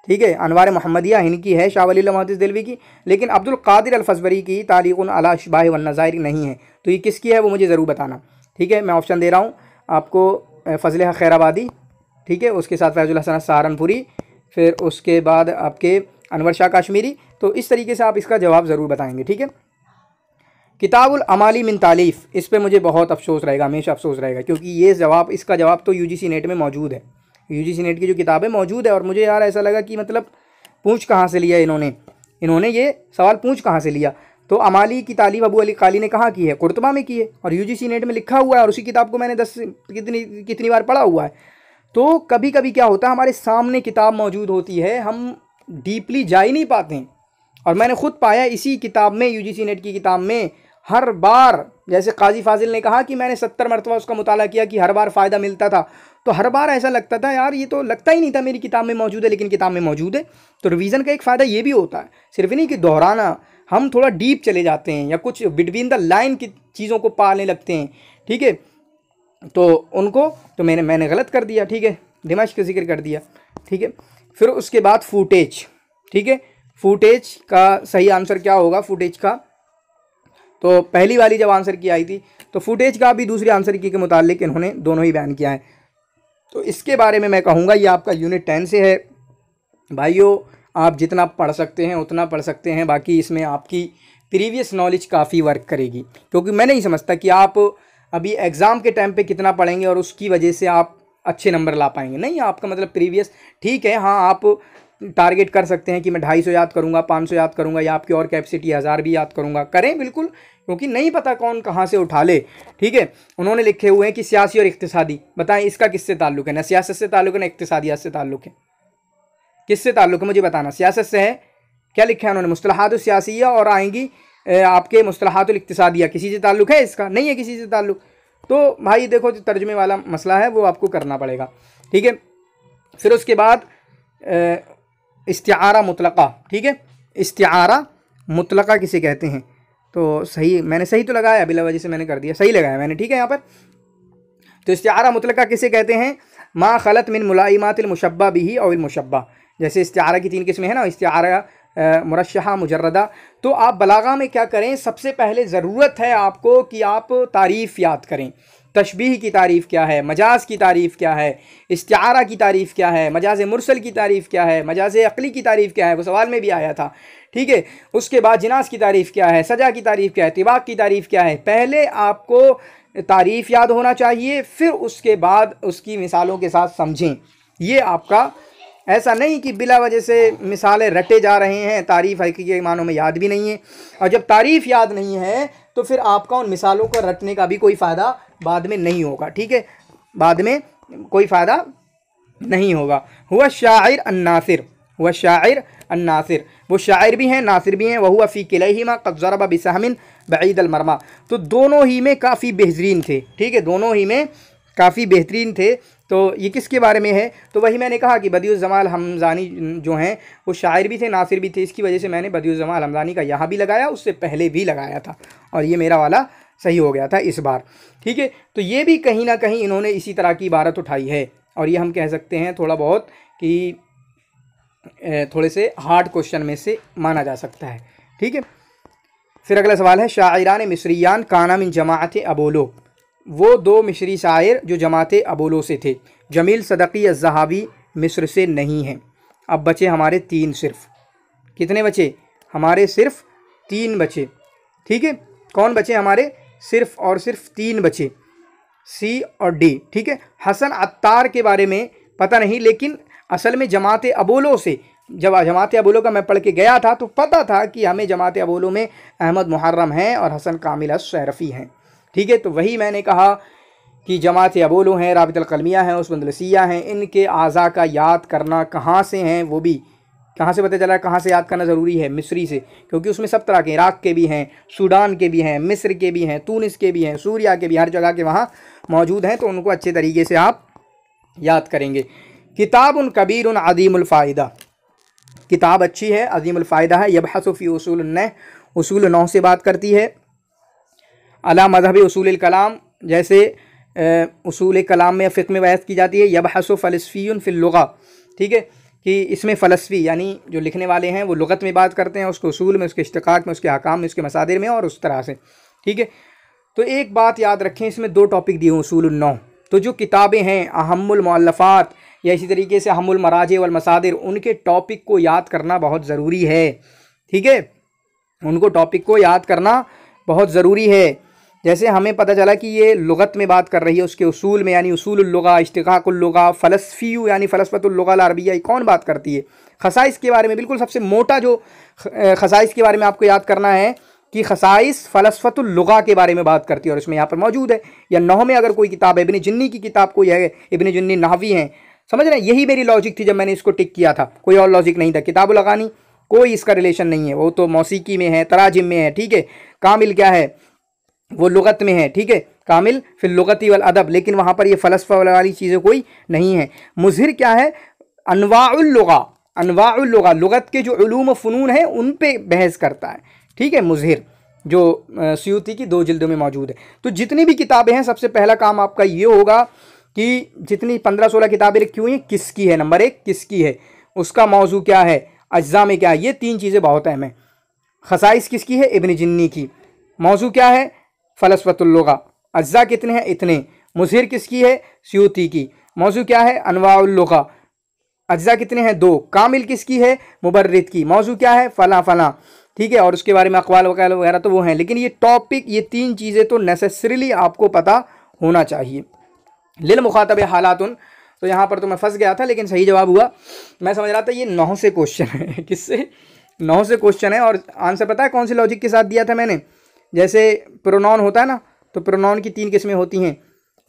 ठीक है अनवार मोहम्मदिया इनकी है शाह वली महदिस दिलवी की लेकिन अब्दुल कादिर अलफसबरी की तारीख अला शबाह वज़ायर नहीं है तो ये किसकी है वो मुझे ज़रूर बताना ठीक है मैं ऑप्शन दे रहा हूँ आपको फजल खैराबादी ठीक है उसके साथ फैजुल हसन सहारनपुरी फिर उसके बाद आपके अनवर शाह काश्मीरी तो इस तरीके से आप इसका जवाब ज़रूर बताएंगे ठीक है किताबुल अमाली मिन तालीफ़ इस पर मुझे बहुत अफसोस रहेगा हमेशा अफसोस रहेगा क्योंकि ये जवाब इसका जवाब तो यू नेट में मौजूद है यू नेट की जो किताब है मौजूद है और मुझे यार ऐसा लगा कि मतलब पूछ कहाँ से लिया इन्होंने इन्होंने ये सवाल पूछ कहाँ से लिया तो अमाली की तालीफ अबू अली खाली ने कहाँ की है कुर्तबा में की है और यू नेट में लिखा हुआ है और उसी किताब को मैंने दस कितनी कितनी बार पढ़ा हुआ है तो कभी कभी क्या होता है हमारे सामने किताब मौजूद होती है हम डीपली जा ही नहीं पाते हैं और मैंने ख़ुद पाया इसी किताब में यूजीसी नेट की किताब में हर बार जैसे काजी फाजिल ने कहा कि मैंने सत्तर मरतबा उसका मुताल किया कि हर बार फ़ायदा मिलता था तो हर बार ऐसा लगता था यार ये तो लगता ही नहीं था मेरी किताब में मौजूद है लेकिन किताब में मौजूद है तो रिवीज़न का एक फ़ायदा ये भी होता है सिर्फ नहीं कि दोहराना हम थोड़ा डीप चले जाते हैं या कुछ बिटवीन द लाइन की चीज़ों को पाने लगते हैं ठीक है तो उनको तो मैंने मैंने गलत कर दिया ठीक है दिमाश का जिक्र कर दिया ठीक है फिर उसके बाद फुटेज ठीक है फुटेज का सही आंसर क्या होगा फुटेज का तो पहली वाली जब आंसर की आई थी तो फुटेज का भी दूसरे आंसर की के मुतालिक इन्होंने दोनों ही बैन किया है तो इसके बारे में मैं कहूँगा ये आपका यूनिट टेन से है भाइयों आप जितना पढ़ सकते हैं उतना पढ़ सकते हैं बाकी इसमें आपकी प्रीवियस नॉलेज काफ़ी वर्क करेगी क्योंकि मैं नहीं समझता कि आप अभी एग्ज़ाम के टाइम पे कितना पढ़ेंगे और उसकी वजह से आप अच्छे नंबर ला पाएंगे नहीं आपका मतलब प्रीवियस ठीक है हाँ आप टारगेट कर सकते हैं कि मैं ढाई सौ याद करूँगा पाँच सौ याद करूँगा या आपकी और कैपेसिटी हज़ार भी याद करूँगा करें बिल्कुल क्योंकि नहीं पता कौन कहाँ से उठा ले ठीक है उन्होंने लिखे हुए हैं कि सियासी और इकतसादी बताएं इसका किससे ताल्लुक है ना सियासत से ताल्लुक है ना इकतसादियात से ताल्लुक है किससे ताल्लुक है मुझे बताना सियासत से है क्या लिखा है उन्होंने मुस्तलाहत सियासी और आएंगी आपके मुस्तलाहत इकतसादिया किसी से ताल्लुक है इसका नहीं है किसी से ताल्लुक तो भाई देखो जो तर्जमे वाला मसला है वो आपको करना पड़ेगा ठीक है फिर उसके बाद इस्तारा मुतलका ठीक है इस्तारा मुतलका किसे कहते हैं तो सही मैंने सही तो लगाया अभी वजह से मैंने कर दिया सही लगाया मैंने ठीक है यहाँ पर तो इस्तारा मुतलका किसे कहते हैं माँ खलत मिन मुलाइमातिलमशबा भी और मुशबा जैसे इस्तारा की तीन किस्में हैं ना इस्तारा मुरशा मुजरदा तो आप बलागा में क्या करें सबसे पहले ज़रूरत है आपको कि आप तारीफ़ याद करें तशबी की तारीफ़ क्या है मजाज की तारीफ़ क्या है इसतारा की तारीफ़ क्या है मजाज मुरसल की तारीफ़ क्या है मजाज अकली की तारीफ़ क्या है वो सवाल में भी आया था ठीक है उसके बाद जिनास की तारीफ़ क्या है सजा की तारीफ़ क्या है तिबाक की तारीफ़ क्या है पहले आपको तारीफ़ याद होना चाहिए फिर उसके बाद उसकी मिसालों के साथ समझें ये आपका ऐसा नहीं कि बिला वजह से मिसालें रटे जा रहे हैं तारीफ़ हकी के मानों में याद भी नहीं है और जब तारीफ़ याद नहीं है तो फिर आपका उन मिसालों को रटने का भी कोई फ़ायदा बाद में नहीं होगा ठीक है बाद में कोई फ़ायदा नहीं होगा हुआ शायर अन्नासिर हुआ शायर अन्नासिर वो शायर भी हैं नासिर भी हैं वह हुआ फ़ी किले ही माँ कब्ज़रबा बिसामिन बैद अलमरमा तो दोनों ही में काफ़ी बेहतरीन थे ठीक है दोनों ही में काफ़ी बेहतरीन थे तो ये किसके बारे में है तो वही मैंने कहा कि बदियुज़माल हमज़ानी जो हैं वो शायर भी थे नासिर भी थे इसकी वजह से मैंने बदियुज़माल हमज़ानी का यहाँ भी लगाया उससे पहले भी लगाया था और ये मेरा वाला सही हो गया था इस बार ठीक है तो ये भी कहीं ना कहीं इन्होंने इसी तरह की इबारत उठाई है और ये हम कह सकते हैं थोड़ा बहुत कि थोड़े से हार्ड क्वेश्चन में से माना जा सकता है ठीक है फिर अगला सवाल है शायरान मिसरियान काना मिन जमात अबोलो वो दो मिश्री शायर जो जमात अबोलो से थे जमील सदकी अजहावी मिस्र से नहीं हैं अब बचे हमारे तीन सिर्फ कितने बचे हमारे सिर्फ तीन बचे ठीक है कौन बचे हमारे सिर्फ और सिर्फ तीन बचे सी और डी ठीक है हसन अत्तार के बारे में पता नहीं लेकिन असल में जमात अबोलो से जब जमात अबोलो का मैं पढ़ के गया था तो पता था कि हमें जमात अबोलो में अहमद मुहर्रम हैं और हसन कामिल शरफ़ी हैं ठीक है तो वही मैंने कहा कि जमात अबोलो हैं राबितलकलमिया हैं उसमंदलसिया हैं इनके अज़ा का याद करना कहाँ से हैं वो भी कहाँ से पता चला कहाँ से याद करना ज़रूरी है मिस्री से क्योंकि उसमें सब तरह के इराक के भी हैं सूडान के भी हैं मिस्र के भी हैं तूनिस के भी हैं सूर्या के भी हर जगह के वहाँ मौजूद हैं तो उनको अच्छे तरीके से आप याद करेंगे किताब उन कबीर उन अदीमफ़ायदा किताब अच्छी है अदीमफ़ायदा है यबहसफ़ी उसूल ओसूल उसूल नौ से बात करती है अला मजहबी असूल कलाम जैसे असूल कलाम में फ़िक में बहस की जाती है यबहसो फ़लसफ़ीन फ़िल्लुगा ठीक है कि इसमें फ़लसफ़ी यानी जो लिखने वाले हैं वो लगत में बात करते हैं उसके असूल में उसके इश्तक में उसके हकाम में उसके मसादिर में और उस तरह से ठीक है तो एक बात याद रखें इसमें दो टॉपिक दिए हूँ असूल नौ तो जो किताबें हैं अहमुलमफ़ात या इसी तरीके से अहमुलमराज वलमसादिर उनके टॉपिक को याद करना बहुत ज़रूरी है ठीक है उनको टॉपिक को याद करना बहुत ज़रूरी है जैसे हमें पता चला कि ये लगत में बात कर रही है उसके उसूल में यानी उसूलगा इश्तकाकुल्लगा फ़लसफ़ी यानी फ़लसफ़तुल्लगा अरबिया कौन बात करती है खसाइस के बारे में बिल्कुल सबसे मोटा जो खसाइस के बारे में आपको याद करना है कि खसाइस फ़लसफ़तुल्लगा के बारे में बात करती है और इसमें यहाँ पर मौजूद है या नौ में अगर कोई किताब है इबन जन्नी की किताब कोई है इबन जन्नी नावी हैं समझ रहे हैं यही मेरी लॉजिक थी जब मैंने इसको टिक किया था कोई और लॉजिक नहीं था किताब लगानी कोई इसका रिलेशन नहीं है वो तो मौसीकी में है तराजिम में है ठीक है कामिल क्या है वो लुगत में है ठीक है कामिल फिर लुगती वाल अदब लेकिन वहाँ पर ये फ़लसफ़ा वाली चीज़ें कोई नहीं है मुजहर क्या है अनवाउल्लगा अनवाउल्लगा लुगत के जो ूम फ़नून हैं उन पर बहस करता है ठीक है मुजहर जो सयूती की दो जल्दों में मौजूद है तो जितनी भी किताबें हैं सबसे पहला काम आपका ये होगा कि जितनी पंद्रह सोलह किताबें लिखी हुई हैं किसकी है नंबर एक किसकी है उसका मौजू क्या है अज्जा में क्या है ये तीन चीज़ें बहुत अहम हैं खसाइस किसकी है इबन जिन्नी की मौजू क्या है फ़लसफतुल्लगा अज्जा कितने हैं इतने मुजहर किसकी है स्यूती की मौजू क्या है अनवाउल्लुगा अज्जा कितने हैं दो कामिल किसकी है मुबर्रद की मौजू क्या है फ़ला फ़ला ठीक है और उसके बारे में अकवाल वगैरह वगैरह तो वो हैं लेकिन ये टॉपिक ये तीन चीज़ें तो नेसेसरीली आपको पता होना चाहिए लिल मुखातब उन तो यहाँ पर तो मैं फंस गया था लेकिन सही जवाब हुआ मैं समझ रहा था ये नौ से क्वेश्चन है किससे नौ से क्वेश्चन है और आंसर पता है कौन से लॉजिक के साथ दिया था मैंने जैसे प्रोनाउन होता है ना तो प्रोनाउन की तीन किस्में होती हैं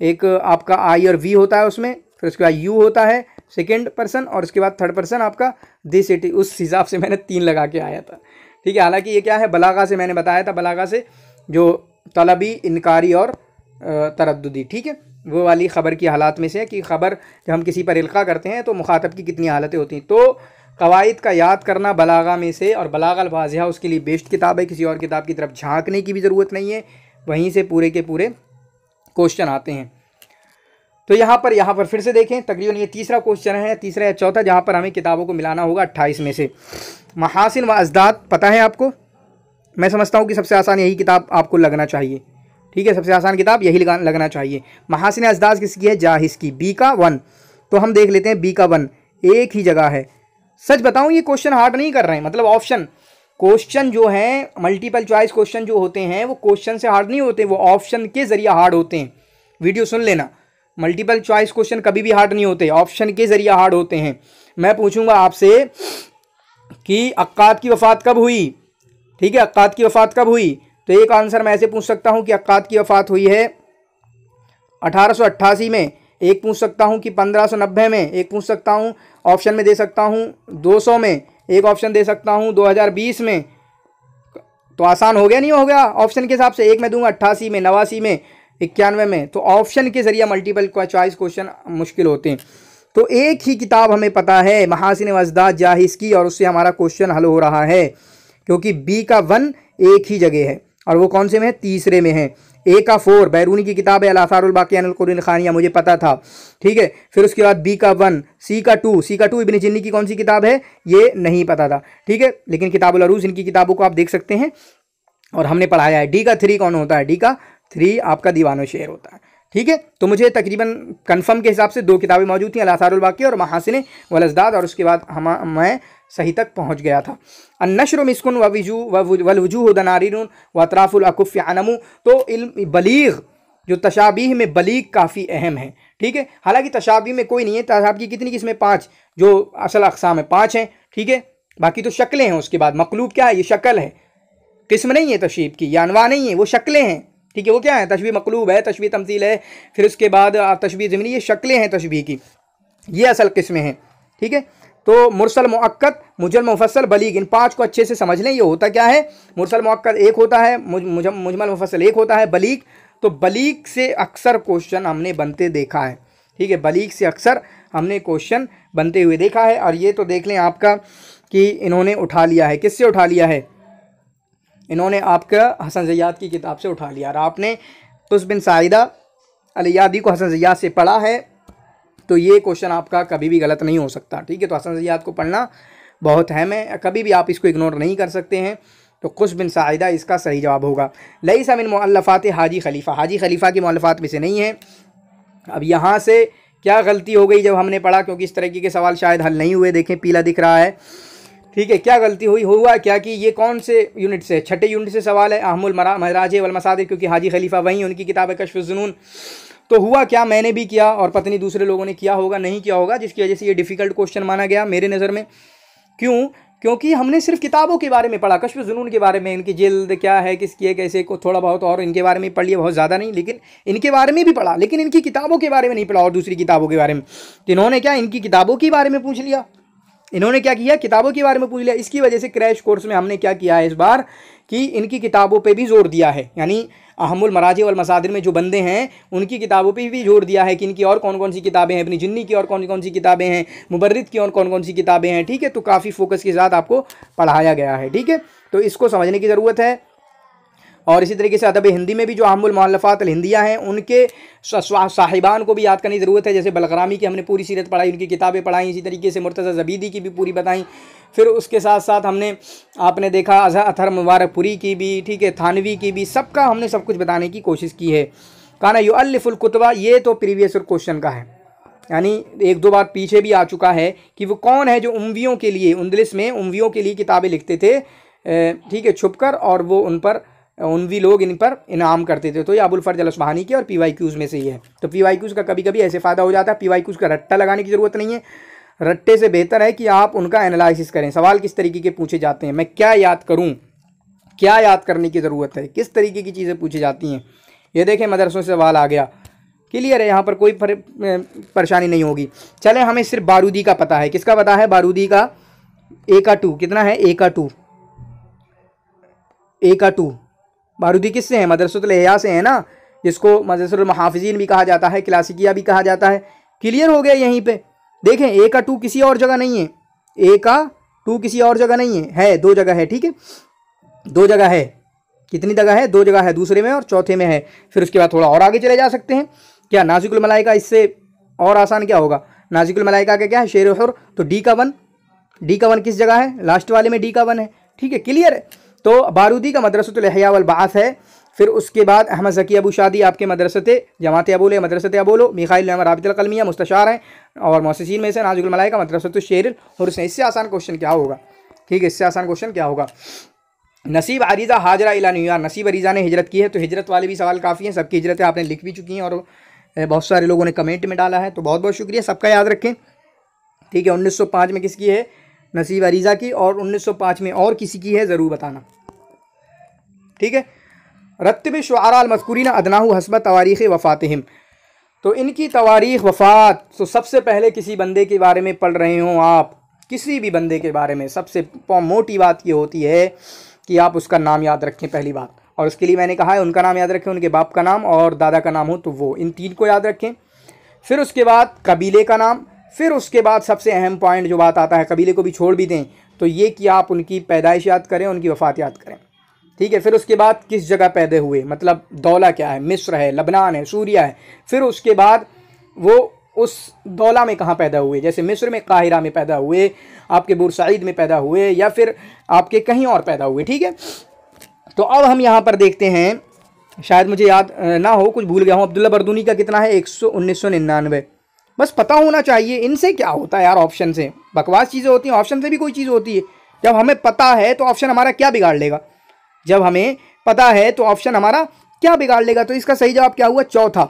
एक आपका आई और वी होता है उसमें फिर उसके बाद यू होता है सेकेंड पर्सन और उसके बाद थर्ड पर्सन आपका दिस सिटी उस हिसाब से मैंने तीन लगा के आया था ठीक है हालांकि ये क्या है बलागा से मैंने बताया था बलागा से जो तलबी इनकारी और तरदी ठीक है वो वाली ख़बर की हालात में से है कि ख़बर जब हम किसी पर इल्का करते हैं तो मुखातब की कितनी हालतें होती हैं तो कवायद का याद करना बलागा में से और बलाग अलवाजिया उसके लिए बेस्ट किताब है किसी और किताब की तरफ झांकने की भी ज़रूरत नहीं है वहीं से पूरे के पूरे क्वेश्चन आते हैं तो यहाँ पर यहाँ पर फिर से देखें तकरीबन ये तीसरा क्वेश्चन है तीसरा या चौथा जहाँ पर हमें किताबों को मिलाना होगा अट्ठाईस में से महासिन व अजदाद पता है आपको मैं समझता हूँ कि सबसे आसान यही किताब आपको लगना चाहिए ठीक है सबसे आसान किताब यही लगना चाहिए महासिन अजदाज किसकी है जाहिस की बी का वन तो हम देख लेते हैं बी का वन एक ही जगह है सच बताऊं ये क्वेश्चन हार्ड नहीं कर रहे हैं मतलब ऑप्शन क्वेश्चन जो हैं मल्टीपल चॉइस क्वेश्चन जो होते हैं वो क्वेश्चन से हार्ड नहीं होते वो ऑप्शन के ज़रिए हार्ड होते हैं वीडियो सुन लेना मल्टीपल चॉइस क्वेश्चन कभी भी हार्ड नहीं होते ऑप्शन के ज़रिए हार्ड होते हैं मैं पूछूंगा आपसे कि अक्कात की वफ़ात कब हुई ठीक है अक्कात की वफ़ात कब हुई तो एक आंसर मैं ऐसे पूछ सकता हूँ कि अक्कात की वफ़ात हुई है अठारह में एक पूछ सकता हूँ कि पंद्रह में एक पूछ सकता हूँ ऑप्शन में दे सकता हूँ 200 में एक ऑप्शन दे सकता हूँ 2020 में तो आसान हो गया नहीं हो गया ऑप्शन के हिसाब से एक मैं दूंगा अट्ठासी में नवासी में इक्यानवे में तो ऑप्शन के ज़रिए मल्टीपल चॉइस क्वेश्चन मुश्किल होते हैं तो एक ही किताब हमें पता है महासिन वजदा जाहिस की और उससे हमारा क्वेश्चन हल हो रहा है क्योंकि बी का वन एक ही जगह है और वो कौन से में है तीसरे में है ए का फोर बैरूनी की किताब है अलासारबाकियान मुझे पता था ठीक है फिर उसके बाद बी का वन सी का टू सी का टू इबन जिन्नी की कौन सी किताब है ये नहीं पता था ठीक है लेकिन किताबुल अरूज इनकी किताबों को आप देख सकते हैं और हमने पढ़ाया है डी का थ्री कौन होता है डी का थ्री आपका दीवानो शेर होता है ठीक है तो मुझे तकरीबन कंफर्म के हिसाब से दो किताबें मौजूद थी अलासारबाकी और महासिन वलजदाद और उसके बाद हम मैं सही तक पहुँच गया था अनशर मिसकुन व वजू वलवजूह दनारिन व अतराफ़ुलकुफ़ अनमू तो इल्म बलीग जो तशाबीह में बलीग काफ़ी अहम है ठीक है हालांकि तशाबी में कोई नहीं है तशाब की कितनी किस्में पाँच जो असल अकसाम है पाँच हैं ठीक है बाकी तो शक्लें हैं उसके बाद मकलूब क्या है ये शक्ल है किस्म नहीं है तशीब की या अनवा नहीं है वो शक्लें हैं ठीक है वो क्या है तशबी मकलूब है तशबी तमसील है फिर उसके बाद तशबी जमीनी ये शक्लें हैं तशबी की ये असल किस्में हैं ठीक है तो मुरसल मक्क़त मुजल मुफसल बलीग इन पाँच को अच्छे से समझ लें ये होता क्या है मुरसल मक्क़त एक होता है मुजमल मुफसल एक होता है बलीग तो बलीग से अक्सर क्वेश्चन हमने बनते देखा है ठीक है बलीग से अक्सर हमने क्वेश्चन बनते हुए देखा है और ये तो देख लें आपका कि इन्होंने उठा लिया है किससे उठा लिया है इन्होंने आपका हसन जयाद की किताब से उठा लिया और आपने तुस्बिन बिन साइदा अलियादी को हसन जयाद से पढ़ा है तो ये क्वेश्चन आपका कभी भी गलत नहीं हो सकता ठीक है तो हसन से को पढ़ना बहुत है मैं कभी भी आप इसको इग्नोर नहीं कर सकते हैं तो खुश बिन साइदा इसका सही जवाब होगा लई सा मिन मल्लफ़ात हाजी खलीफ़ा हाजी खलीफ़ा की मल्लफ़ात में से नहीं है अब यहाँ से क्या गलती हो गई जब हमने पढ़ा क्योंकि इस तरीके के सवाल शायद हल नहीं हुए देखें पीला दिख रहा है ठीक है क्या गलती हुई हुआ क्या कि ये कौन से यूनिट से छठे यूनिट से सवाल है अहमुल महराज वलमसाद क्योंकि हाजी खलीफा वहीं उनकी किताब है जुनून तो हुआ क्या मैंने भी किया और पत्नी दूसरे लोगों ने किया होगा नहीं किया होगा जिसकी वजह से ये डिफ़िकल्ट क्वेश्चन माना गया मेरे नज़र में क्यों क्योंकि हमने सिर्फ किताबों के बारे में पढ़ा कश्म जुनून के बारे में इनकी जल्द क्या है किसकी है कैसे को थोड़ा बहुत और इनके बारे में पढ़ लिया बहुत ज़्यादा नहीं लेकिन इनके बारे में भी पढ़ा लेकिन इनकी किताबों के बारे में नहीं पढ़ा और दूसरी किताबों के बारे में तो इन्होंने क्या इनकी किताबों के बारे में पूछ लिया इन्होंने क्या किया किताबों के बारे में पूछ लिया इसकी वजह से क्रैश कोर्स में हमने क्या किया है इस बार कि इनकी किताबों पर भी जोर दिया है यानी अहमुल मराजी और मसादिर में जो बंदे हैं उनकी किताबों पर भी जोर दिया है कि इनकी और कौन कौन सी किताबें हैं अपनी जिन्नी की और कौन कौन सी किताबें हैं मुबर्रद की और कौन कौन सी किताबें हैं ठीक है तो काफ़ी फोकस के साथ आपको पढ़ाया गया है ठीक है तो इसको समझने की ज़रूरत है और इसी तरीके से अदब हिंदी में भी जो मौलफ़ात हिंदिया हैं उनके साहिबान को भी याद करने की ज़रूरत है जैसे बलगरामी की हमने पूरी सीरत पढ़ाई उनकी किताबें पढ़ाई इसी तरीके से मुर्तज़ा जबीदी की भी पूरी बताई फिर उसके साथ साथ हमने आपने देखा अथर मुबारकपुरी की भी ठीक है थानवी की भी सबका हमने सब कुछ बताने की कोशिश की है यू युल्लफुलकुतबा ये तो प्रीवियस क्वेश्चन का है यानी एक दो बार पीछे भी आ चुका है कि वो कौन है जो उमवियों के लिए उन्दलिस में उमवियों के लिए किताबें लिखते थे ठीक है छुपकर और वो उन पर उनवी लोग इन पर इनाम करते थे तो ये अबुल फर्ज अलसबहानी की और पी वाई क्यूज़ में से ही है तो पी वाई क्यूज़ का कभी कभी ऐसे फ़ायदा हो जाता है पी वाई क्यूज़ का रट्टा लगाने की ज़रूरत नहीं है रट्टे से बेहतर है कि आप उनका एनालिसिस करें सवाल किस तरीके के पूछे जाते हैं मैं क्या याद करूं क्या याद करने की ज़रूरत है किस तरीके की चीज़ें पूछी जाती हैं ये देखें मदरसों से सवाल आ गया क्लियर है यहाँ पर कोई परेशानी नहीं होगी चले हमें सिर्फ बारूदी का पता है किसका पता है बारूदी का ए का टू कितना है ए का टू ए का टू बारूदी किससे है मदरसतलहया से है ना जिसको मदरसमहाफिजीन भी कहा जाता है क्लासिकिया भी कहा जाता है क्लियर हो गया यहीं पर देखें ए का टू किसी और जगह नहीं है ए का टू किसी और जगह नहीं है है दो जगह है ठीक है दो जगह है कितनी जगह है दो जगह है दूसरे में और चौथे में है फिर उसके बाद थोड़ा और आगे चले जा सकते हैं क्या नाजिकुल मलाइका इससे और आसान क्या होगा नाजिकुल मलाइका का क्या है शेर हर तो डी का वन डी का वन किस जगह है लास्ट वाले में डी का वन है ठीक है क्लियर है तो बारूदी का मदरसतलहयावलबास है फिर उसके बाद अहमद जकी अबू शादी आपके मदरसते जमात अबोले मदरसत अबोलो मिखाइल अहमद मुस्तार हैं और मोसिन में से नाजुल का मदरसत शेर और उसने इससे आसान क्वेश्चन क्या होगा ठीक है इससे आसान क्वेश्चन क्या होगा नसीब अरीज़ा हाजरा इला न्यूयॉर्क नसीब अरीज़ा ने हिजरत की है तो हिजरत वाले भी सवाल काफ़ी हैं सबकी हिजरतें आपने लिख भी चुकी हैं और बहुत सारे लोगों ने कमेंट में डाला है तो बहुत बहुत शुक्रिया सबका याद रखें ठीक है 1905 में किसकी है नसीब अरीज़ा की और 1905 में और किसी की है ज़रूर बताना ठीक है रतब शुरा मस्कुरी अदना हसब तवारीख़ हम तो इनकी तवारीख़ वफ़ात तो सबसे पहले किसी बंदे के बारे में पढ़ रहे हों आप किसी भी बंदे के बारे में सबसे मोटी बात ये होती है कि आप उसका नाम याद रखें पहली बात और उसके लिए मैंने कहा है उनका नाम याद रखें उनके बाप का नाम और दादा का नाम हो तो वो इन तीन को याद रखें फिर उसके बाद कबीले का नाम फिर उसके बाद सबसे अहम पॉइंट जो बात आता है कबीले को भी छोड़ भी दें तो ये कि आप उनकी पैदाइश याद करें उनकी वफ़ात याद करें ठीक है फिर उसके बाद किस जगह पैदा हुए मतलब दौला क्या है मिस्र है लबनान है सूर्या है फिर उसके बाद वो उस दौला में कहाँ पैदा हुए जैसे मिस्र में काहिरा में पैदा हुए आपके बुरसाइद में पैदा हुए या फिर आपके कहीं और पैदा हुए ठीक है तो अब हम यहाँ पर देखते हैं शायद मुझे याद ना हो कुछ भूल गया हूँ अब्दुल्ला बरदूनी का कितना है एक सौ उन्नीस सौ निन्यानवे बस पता होना चाहिए इनसे क्या होता है यार ऑप्शन से बकवास चीज़ें होती हैं ऑप्शन से भी कोई चीज़ होती है जब हमें पता है तो ऑप्शन हमारा क्या बिगाड़ लेगा जब हमें पता है तो ऑप्शन हमारा क्या बिगाड़ लेगा तो इसका सही जवाब क्या होगा चौथा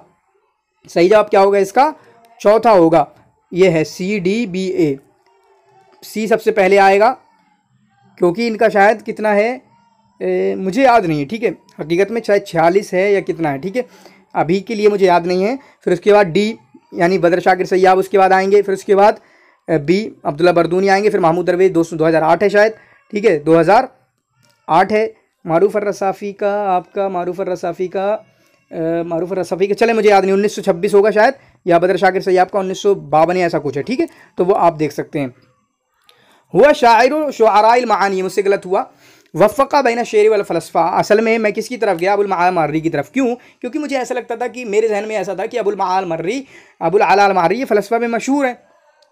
सही जवाब क्या होगा इसका चौथा होगा ये है सी डी बी ए सी सबसे पहले आएगा क्योंकि इनका शायद कितना है ए, मुझे याद नहीं है ठीक है हकीकत में शायद छियालीस है या कितना है ठीक है अभी के लिए मुझे याद नहीं है फिर उसके बाद डी यानी बद्र शाकिर सयाब उसके बाद आएंगे फिर उसके बाद बी अब्दुल्ला बरदूनी आएंगे फिर महमूद दरवेज दो दो हज़ार आठ है शायद ठीक है दो हज़ार आठ है मारूफ रसाफ़ी का आपका मारूफ रसाफ़ी का मारूफ रसाफ़ी का चले मुझे याद नहीं उन्नीस सौ छब्बीस होगा शायद या बदर शाकिर सैयाब आपका उन्नीस सौ बावन ऐसा कुछ है ठीक है तो वो आप देख सकते हैं हुआ शायर शाराइल मानी मुझसे गलत हुआ वफ़ा बैना शेर वालफ़लसफ़ा असल में मैं किसकी तरफ गया अबुलमाल मर्री की तरफ क्यों क्योंकि मुझे ऐसा लगता था कि मेरे जहन में ऐसा था कि अबुलमाल मर्री अबुल मर्री ये फ़लसफ़ा में मशहूर है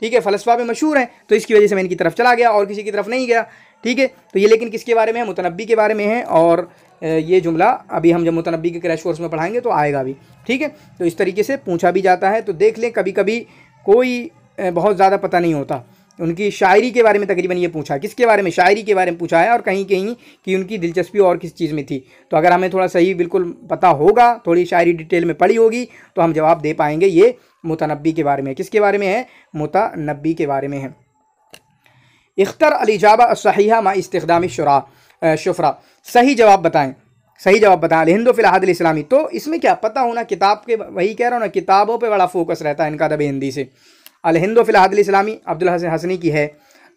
ठीक है फ़लसफ़ा में मशहूर हैं तो इसकी वजह से मैं इनकी तरफ चला गया और किसी की तरफ नहीं गया ठीक है तो ये लेकिन किसके बारे में है मुतनबी के बारे में है और ये जुमला अभी हम जब मुतनबी के क्रैश कोर्स में पढ़ाएंगे तो आएगा भी ठीक है तो इस तरीके से पूछा भी जाता है तो देख लें कभी कभी कोई बहुत ज़्यादा पता नहीं होता उनकी शायरी के बारे में तकरीबन ये पूछा किसके बारे में शायरी के बारे में पूछा है और कहीं कहीं कि उनकी दिलचस्पी और किस चीज़ में थी तो अगर हमें थोड़ा सही बिल्कुल पता होगा थोड़ी शायरी डिटेल में पढ़ी होगी तो हम जवाब दे पाएंगे ये मुतनबी के बारे में किसके बारे में है मुतनबी के बारे में है इख्तर अलीजाबा सहीहा मा इस्तेदाम शुरा शुफरा सही जवाब बताएं सही जवाब बताएं हिंदो फिलहाल इस्लामी तो इसमें क्या पता होना किताब के वही कह रहा हूँ ना किताबों पे बड़ा फोकस रहता है इनका दब हिंदी से अलहिंदो फिलहाल इस्लामी अब्दुल हसन हसनी की है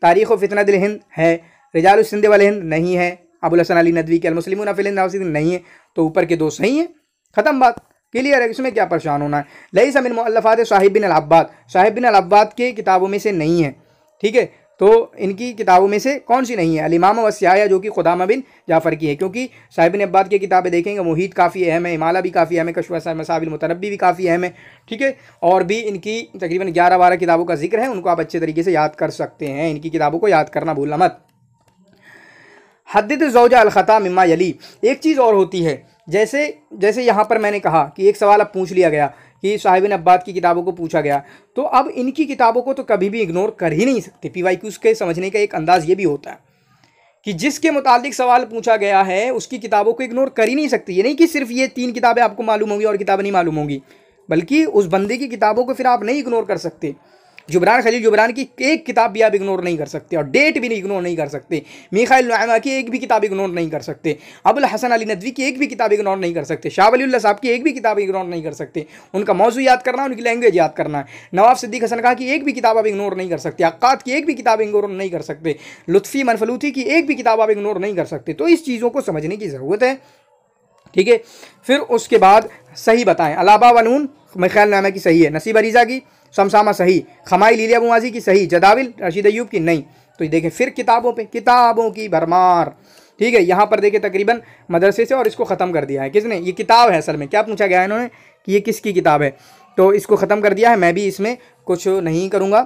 तारीख़ फ़ितना दिल हिंद है रिजाल सिंध वाल हिंद नहीं है अबुल हसन अली नदवी के अलमुसलिम फिल नहीं है तो ऊपर के दो सही हैं ख़त्म बात क्लियर है इसमें क्या परेशान होना है लई समिन मुल्फ़ात साहिब बिन अब्बाद साहिब बिन अब्बाद के किताबों में से नहीं है ठीक है तो इनकी किताबों में से कौन सी नहीं है अलीमाम वस्याया जो कि खुदामा बिन जाफ़र की है क्योंकि साहिब अब्बाद की किताबें देखेंगे मोहित काफ़ी अहम है इमाला भी काफ़ी अहम है कशवा साहब मसाबिल मुतनबी भी काफ़ी अहम है ठीक है और भी इनकी तकरीबन ग्यारह बारह किताबों का जिक्र है उनको आप अच्छे तरीके से याद कर सकते हैं इनकी किताबों को याद करना भूलना मत हदत जोजा अलख़ता मम्मा यली एक चीज़ और होती है जैसे जैसे यहाँ पर मैंने कहा कि एक सवाल अब पूछ लिया गया कि साहिब अब्बाद की किताबों को पूछा गया तो अब इनकी किताबों को तो कभी भी इग्नोर कर ही नहीं सकते पी वाई के समझने का एक अंदाज़ ये भी होता है कि जिसके मुतालिक सवाल पूछा गया है उसकी किताबों को इग्नोर कर ही नहीं सकती ये नहीं कि सिर्फ ये तीन किताबें आपको मालूम होंगी और किताबें नहीं मालूम होंगी बल्कि उस बंदे की किताबों को फिर आप नहीं इग्नोर कर सकते जुबरान खलील जुबरान की एक किताब भी आप इग्नोर नहीं कर सकते और डेट भी नहीं इग्नोर नहीं कर सकते मीखाइल नुमा की एक भी किताब इग्नोर नहीं कर सकते अबुल हसन अली नदवी की एक भी किताब इग्नोर नहीं कर सकते शाह वली साहब की एक भी किताब इग्नोर नहीं कर सकते उनका मौजू याद करना उनकी लैंग्वेज याद करना नवाब सिद्दीक हसन खां की एक भी किताब आप इग्नोर नहीं कर सकते अक्त की एक भी किताब इग्नोर नहीं कर सकते लुफ़ी मनफलूती की एक भी किताब आप इग्नोर नहीं कर सकते तो इस चीज़ों को समझने की ज़रूरत है ठीक है फिर उसके बाद सही बताएं अलाबा वनून मेरे ख्याल नामा की सही है नसीब अरीज़ा की शमसामा सही खमाई लीलिया बुमाजी की सही जदाविल रशीद अयूब की नहीं तो देखें फिर किताबों पर किताबों की भरमार ठीक है यहाँ पर देखें तकरीबन मदरसे से और इसको ख़त्म कर दिया है किसने ये किताब है असल में क्या पूछा गया है इन्होंने कि ये किसकी किताब है तो इसको ख़त्म कर दिया है मैं भी इसमें कुछ नहीं करूँगा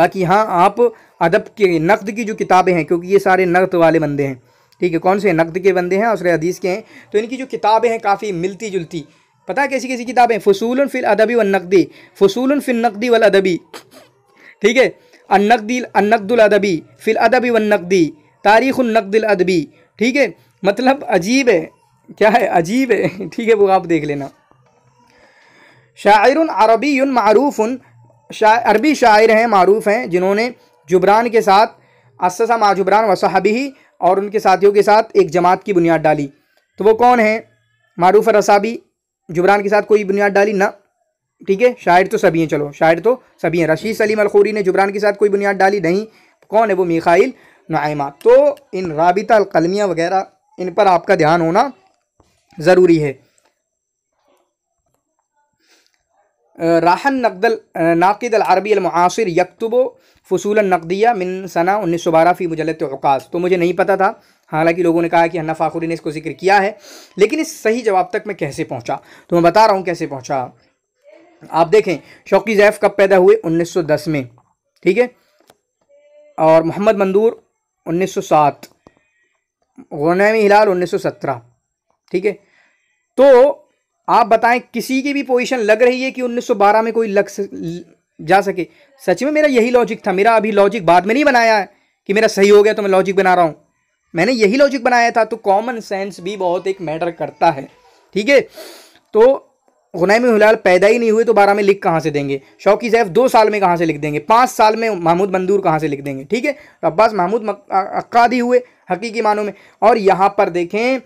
बाकी हाँ आप अदब के नकद की जो किताबें हैं क्योंकि ये सारे नकद वाले बंदे हैं ठीक है कौन से नकद के बंदे हैं और हदीस के हैं तो इनकी जो किताबें हैं काफ़ी मिलती जुलती पता है कैसी कैसी किताबें फसूल फिल अदबी व नकदी फसूल फिल नकदी वल अदबी ठीक है अन्नकदी अदबी फिल अदबी व नकदी तारीख़ अदबी ठीक है मतलब अजीब है क्या है अजीब है ठीक है वो आप देख लेना शायर अरबी मरूफ़ शा अरबी शायर हैं मरूफ़ हैं जिन्होंने जुबरान के साथ अससा माजुबरान ही और उनके साथियों के साथ एक जमात की बुनियाद डाली तो वो कौन है मारूफ रसाबी जुबरान के साथ कोई बुनियाद डाली ना ठीक है शायर तो सभी हैं चलो शायर तो सभी हैं रशीद सलीम अलखूरी ने जुबरान के साथ कोई बुनियाद डाली नहीं कौन है वो मिखाइल नाइमा तो इन रबिता अलकलमिया वगैरह इन पर आपका ध्यान होना ज़रूरी है राहन नकदल नाकद अरबी अलमासर यकतुब फसूल नकदिया मिन सना उन्नीस सौ बारह फ़ी मुजलत तो मुझे नहीं पता था हालांकि लोगों ने कहा कि अन्ना फाखुरी ने इसको जिक्र किया है लेकिन इस सही जवाब तक मैं कैसे पहुंचा तो मैं बता रहा हूं कैसे पहुंचा आप देखें शौकी जैफ कब पैदा हुए 1910 में ठीक है और मोहम्मद मंदूर 1907 सौ हिलाल 1917 ठीक है तो आप बताएं किसी की भी पोजीशन लग रही है कि 1912 में कोई लग स, जा सके सच में मेरा यही लॉजिक था मेरा अभी लॉजिक बाद में नहीं बनाया है कि मेरा सही हो गया तो मैं लॉजिक बना रहा हूँ मैंने यही लॉजिक बनाया था तो कॉमन सेंस भी बहुत एक मैटर करता है ठीक है तो गुनाम हिलाल पैदा ही नहीं हुए तो बारह में लिख कहाँ से देंगे शौकी सैफ दो साल में कहाँ से लिख देंगे पाँच साल में महमूद मंदूर कहाँ से लिख देंगे ठीक है तो अब्बास महमूद अक्कादी हुए हकीकी मानों में और यहाँ पर देखें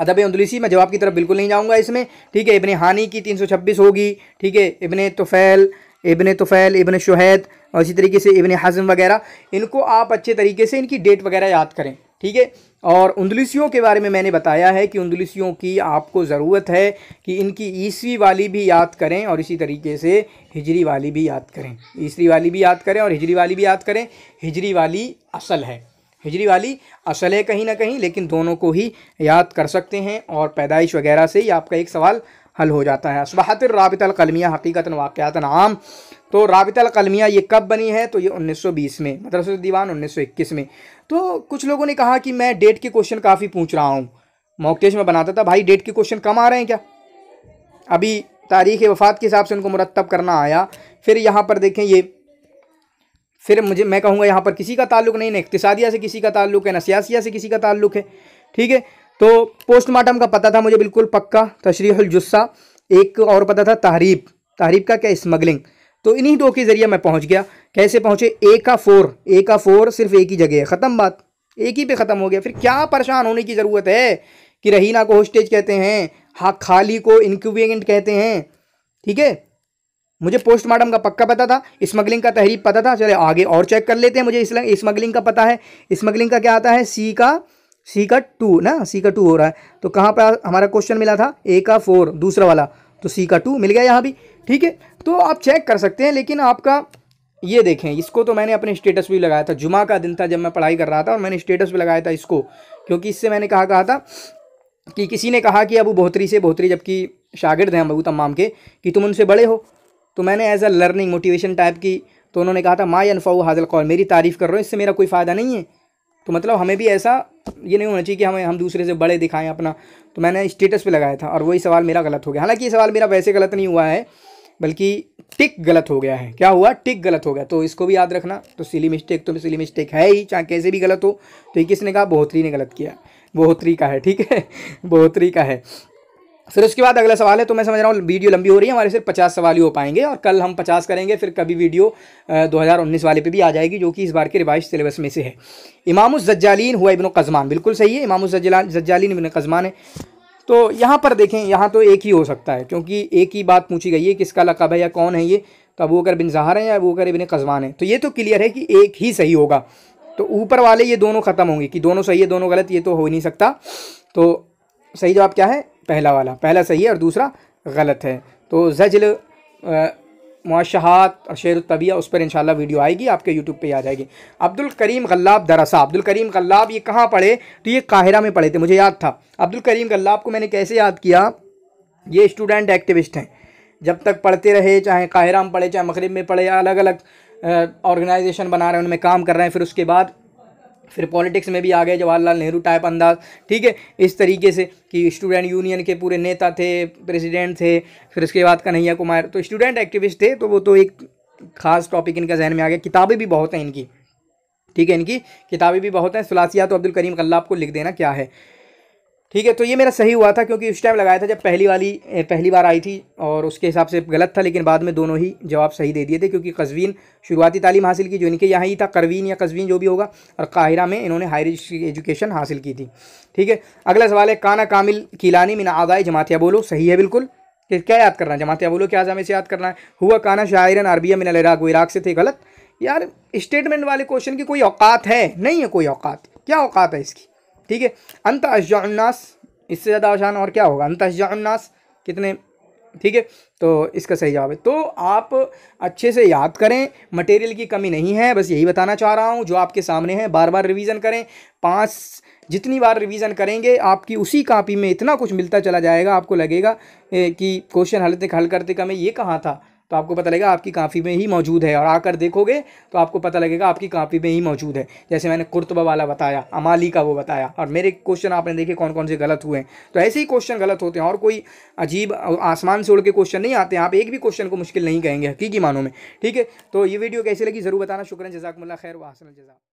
अदब अंदुलिसी मैं जवाब की तरफ बिल्कुल नहीं जाऊँगा इसमें ठीक है इबन हानी की तीन सौ छब्बीस होगी ठीक है इबन तुफ़ैल इबन तुफ़ैल इबन शहैद और इसी तरीके से इबन हज़म वगैरह इनको आप अच्छे तरीके से इनकी डेट वगैरह याद करें ठीक है और उंदलिसियों के बारे में मैंने बताया है कि उंदलिसियों की आपको ज़रूरत है कि इनकी ईसवी वाली भी याद करें और इसी तरीके से हिजरी वाली भी याद करें ईसवी वाली भी याद करें और हिजरी वाली भी याद करें हिजरी वाली असल है हिजरी वाली असल है कहीं ना कहीं लेकिन दोनों को ही याद कर सकते हैं और पैदाइश वगैरह से ही आपका एक सवाल हल हो जाता है सुबहतर राबित कलमिया हकीकता वाक़ात आम तो राबित कलमिया ये कब बनी है तो ये 1920 में मदरस दीवान 1921 में तो कुछ लोगों ने कहा कि मैं डेट के क्वेश्चन काफ़ी पूछ रहा हूँ मॉक में बनाता था भाई डेट के क्वेश्चन कम आ रहे हैं क्या अभी तारीख वफ़ात के हिसाब से उनको मुरतब करना आया फिर यहाँ पर देखें ये फिर मुझे मैं कहूँगा यहाँ पर किसी का ताल्लुक नहीं ना इकतसादिया से किसी का ताल्लुक है ना सियासिया से किसी का ताल्लुक है ठीक है तो पोस्टमार्टम का पता था मुझे बिल्कुल पक्का तशरीहुल जुस्सा एक और पता था तहरीब तहरीब का क्या स्मगलिंग तो इन्हीं दो के ज़रिए मैं पहुंच गया कैसे पहुंचे ए का फोर ए का फोर सिर्फ एक ही जगह है ख़त्म बात एक ही पे ख़त्म हो गया फिर क्या परेशान होने की ज़रूरत है कि रहीना को होस्टेज कहते हैं हा खाली को इनक्यूबेंट कहते हैं ठीक है मुझे पोस्टमार्टम का पक्का पता था स्मगलिंग का तहरीब पता था चले आगे और चेक कर लेते हैं मुझे स्मगलिंग का पता है स्मगलिंग का क्या आता है सी का सी का टू ना सी का टू हो रहा है तो कहाँ पर हमारा क्वेश्चन मिला था ए का फोर दूसरा वाला तो सी का टू मिल गया यहाँ भी ठीक है तो आप चेक कर सकते हैं लेकिन आपका ये देखें इसको तो मैंने अपने स्टेटस भी लगाया था जुमा का दिन था जब मैं पढ़ाई कर रहा था और मैंने स्टेटस भी लगाया था इसको क्योंकि इससे मैंने कहा कहा था कि किसी ने कहा कि अब बहुतरी से बहुतरी जबकि शागिर्द हैं अबू तमाम के कि तुम उनसे बड़े हो तो मैंने as a learning motivation type की तो उन्होंने कहा था माई अनफाऊ हाजल कौल मेरी तारीफ़ कर रहा हूँ इससे मेरा कोई फ़ायदा नहीं है तो मतलब हमें भी ऐसा ये नहीं होना चाहिए कि हमें हम दूसरे से बड़े दिखाएं अपना तो मैंने स्टेटस पे लगाया था और वही सवाल मेरा गलत हो गया हालांकि ये सवाल मेरा वैसे गलत नहीं हुआ है बल्कि टिक गलत हो गया है क्या हुआ टिक गलत हो गया तो इसको भी याद रखना तो सिली मिस्टेक तो सिली मिस्टेक है ही चाहे कैसे भी गलत हो तो ये किसने कहा बोहोत्री ने गलत किया बोहोत्री का है ठीक है बोहोत्री का है फिर उसके बाद अगला सवाल है तो मैं समझ रहा हूँ वीडियो लंबी हो रही है हमारे सिर्फ पचास सवाल ही हो पाएंगे और कल हम पचास करेंगे फिर कभी वीडियो दो हज़ार उन्नीस वाले पे भी आ जाएगी जो कि इस बार के रिवाइज सिलेबस में से है इमाम जज्जालीन हुआ इबन कज़मान बिल्कुल सही है इमाम इबन कज़मान है तो यहाँ पर देखें यहाँ तो एक ही हो सकता है क्योंकि एक ही बात पूछी गई है किसका लकब है या कौन है ये तो अबू कर बिन जहार है या अबू कर इबन कज़मान है तो ये तो क्लियर है कि एक ही सही होगा तो ऊपर वाले ये दोनों ख़त्म होंगे कि दोनों सही है दोनों गलत ये तो हो नहीं सकता तो सही जवाब क्या है पहला वाला पहला सही है और दूसरा गलत है तो जजल मुआशहत और शेर तबिया उस पर इंशाल्लाह वीडियो आएगी आपके यूट्यूब पे आ जाएगी अब्दुल करीम गल्लाब दरासा अब्दुल करीम गल्लाब ये कहाँ पढ़े तो ये काहिरा में पढ़े थे मुझे याद था अब्दुल करीम गल्लाब को मैंने कैसे याद किया ये स्टूडेंट एक्टिविस्ट हैं जब तक पढ़ते रहे चाहे काहिरा में पढ़े चाहे मगरब में पढ़े या अलग अलग ऑर्गेनाइजेशन बना रहे हैं उनमें काम कर रहे हैं फिर उसके बाद फिर पॉलिटिक्स में भी आ गए जवाहरलाल नेहरू टाइप अंदाज ठीक है इस तरीके से कि स्टूडेंट यूनियन के पूरे नेता थे प्रेसिडेंट थे फिर उसके बाद कन्हैया कुमार तो स्टूडेंट एक्टिविस्ट थे तो वो तो एक खास टॉपिक इनका जहन में आ गया किताबें भी बहुत हैं इनकी ठीक है इनकी किताबें भी बहुत हैं सलासियात तो अब्दुल करीम कल्ला आपको लिख देना क्या है ठीक है तो ये मेरा सही हुआ था क्योंकि उस टाइम लगाया था जब पहली वाली पहली बार आई थी और उसके हिसाब से गलत था लेकिन बाद में दोनों ही जवाब सही दे दिए थे क्योंकि कस्वीन शुरुआती तालीम हासिल की जो इनके यहाँ ही था करवीन या कस्वीन जो भी होगा और काहिरा में इन्होंने हायर एजुकेशन हासिल की थी ठीक है अगला सवाल है काना कामिल किलानी मिन आदाय जमातिया बोलो सही है बिल्कुल क्या याद करना है जमातिया बोलो क्या हमें से याद करना है हुआ काना शायरन अरबिया मिन अराक वराक इराक से थे गलत यार स्टेटमेंट वाले क्वेश्चन की कोई औकात है नहीं है कोई औकात क्या औकात है इसकी ठीक है अंत अशान्नास इससे ज़्यादा आसान और क्या होगा अंत अशान्नास कितने ठीक है तो इसका सही जवाब है तो आप अच्छे से याद करें मटेरियल की कमी नहीं है बस यही बताना चाह रहा हूँ जो आपके सामने है बार बार रिवीजन करें पाँच जितनी बार रिवीजन करेंगे आपकी उसी कापी में इतना कुछ मिलता चला जाएगा आपको लगेगा कि क्वेश्चन हल हल करते का मैं ये कहाँ था तो आपको पता लगेगा आपकी काफ़ी में ही मौजूद है और आकर देखोगे तो आपको पता लगेगा आपकी काफ़ी में ही मौजूद है जैसे मैंने कुर्तबा वाला बताया अमाली का वो बताया और मेरे क्वेश्चन आपने देखे कौन कौन से गलत हुए हैं तो ऐसे ही क्वेश्चन गलत होते हैं और कोई अजीब आसमान से उड़ के क्वेश्चन नहीं आते हैं आप एक भी क्वेश्चन को मुश्किल नहीं कहेंगे हकीकी मानों में ठीक है तो ये वीडियो कैसी लगी ज़रूर बताना शुक्रिया जजाकमल्ला खैर वासन जजाक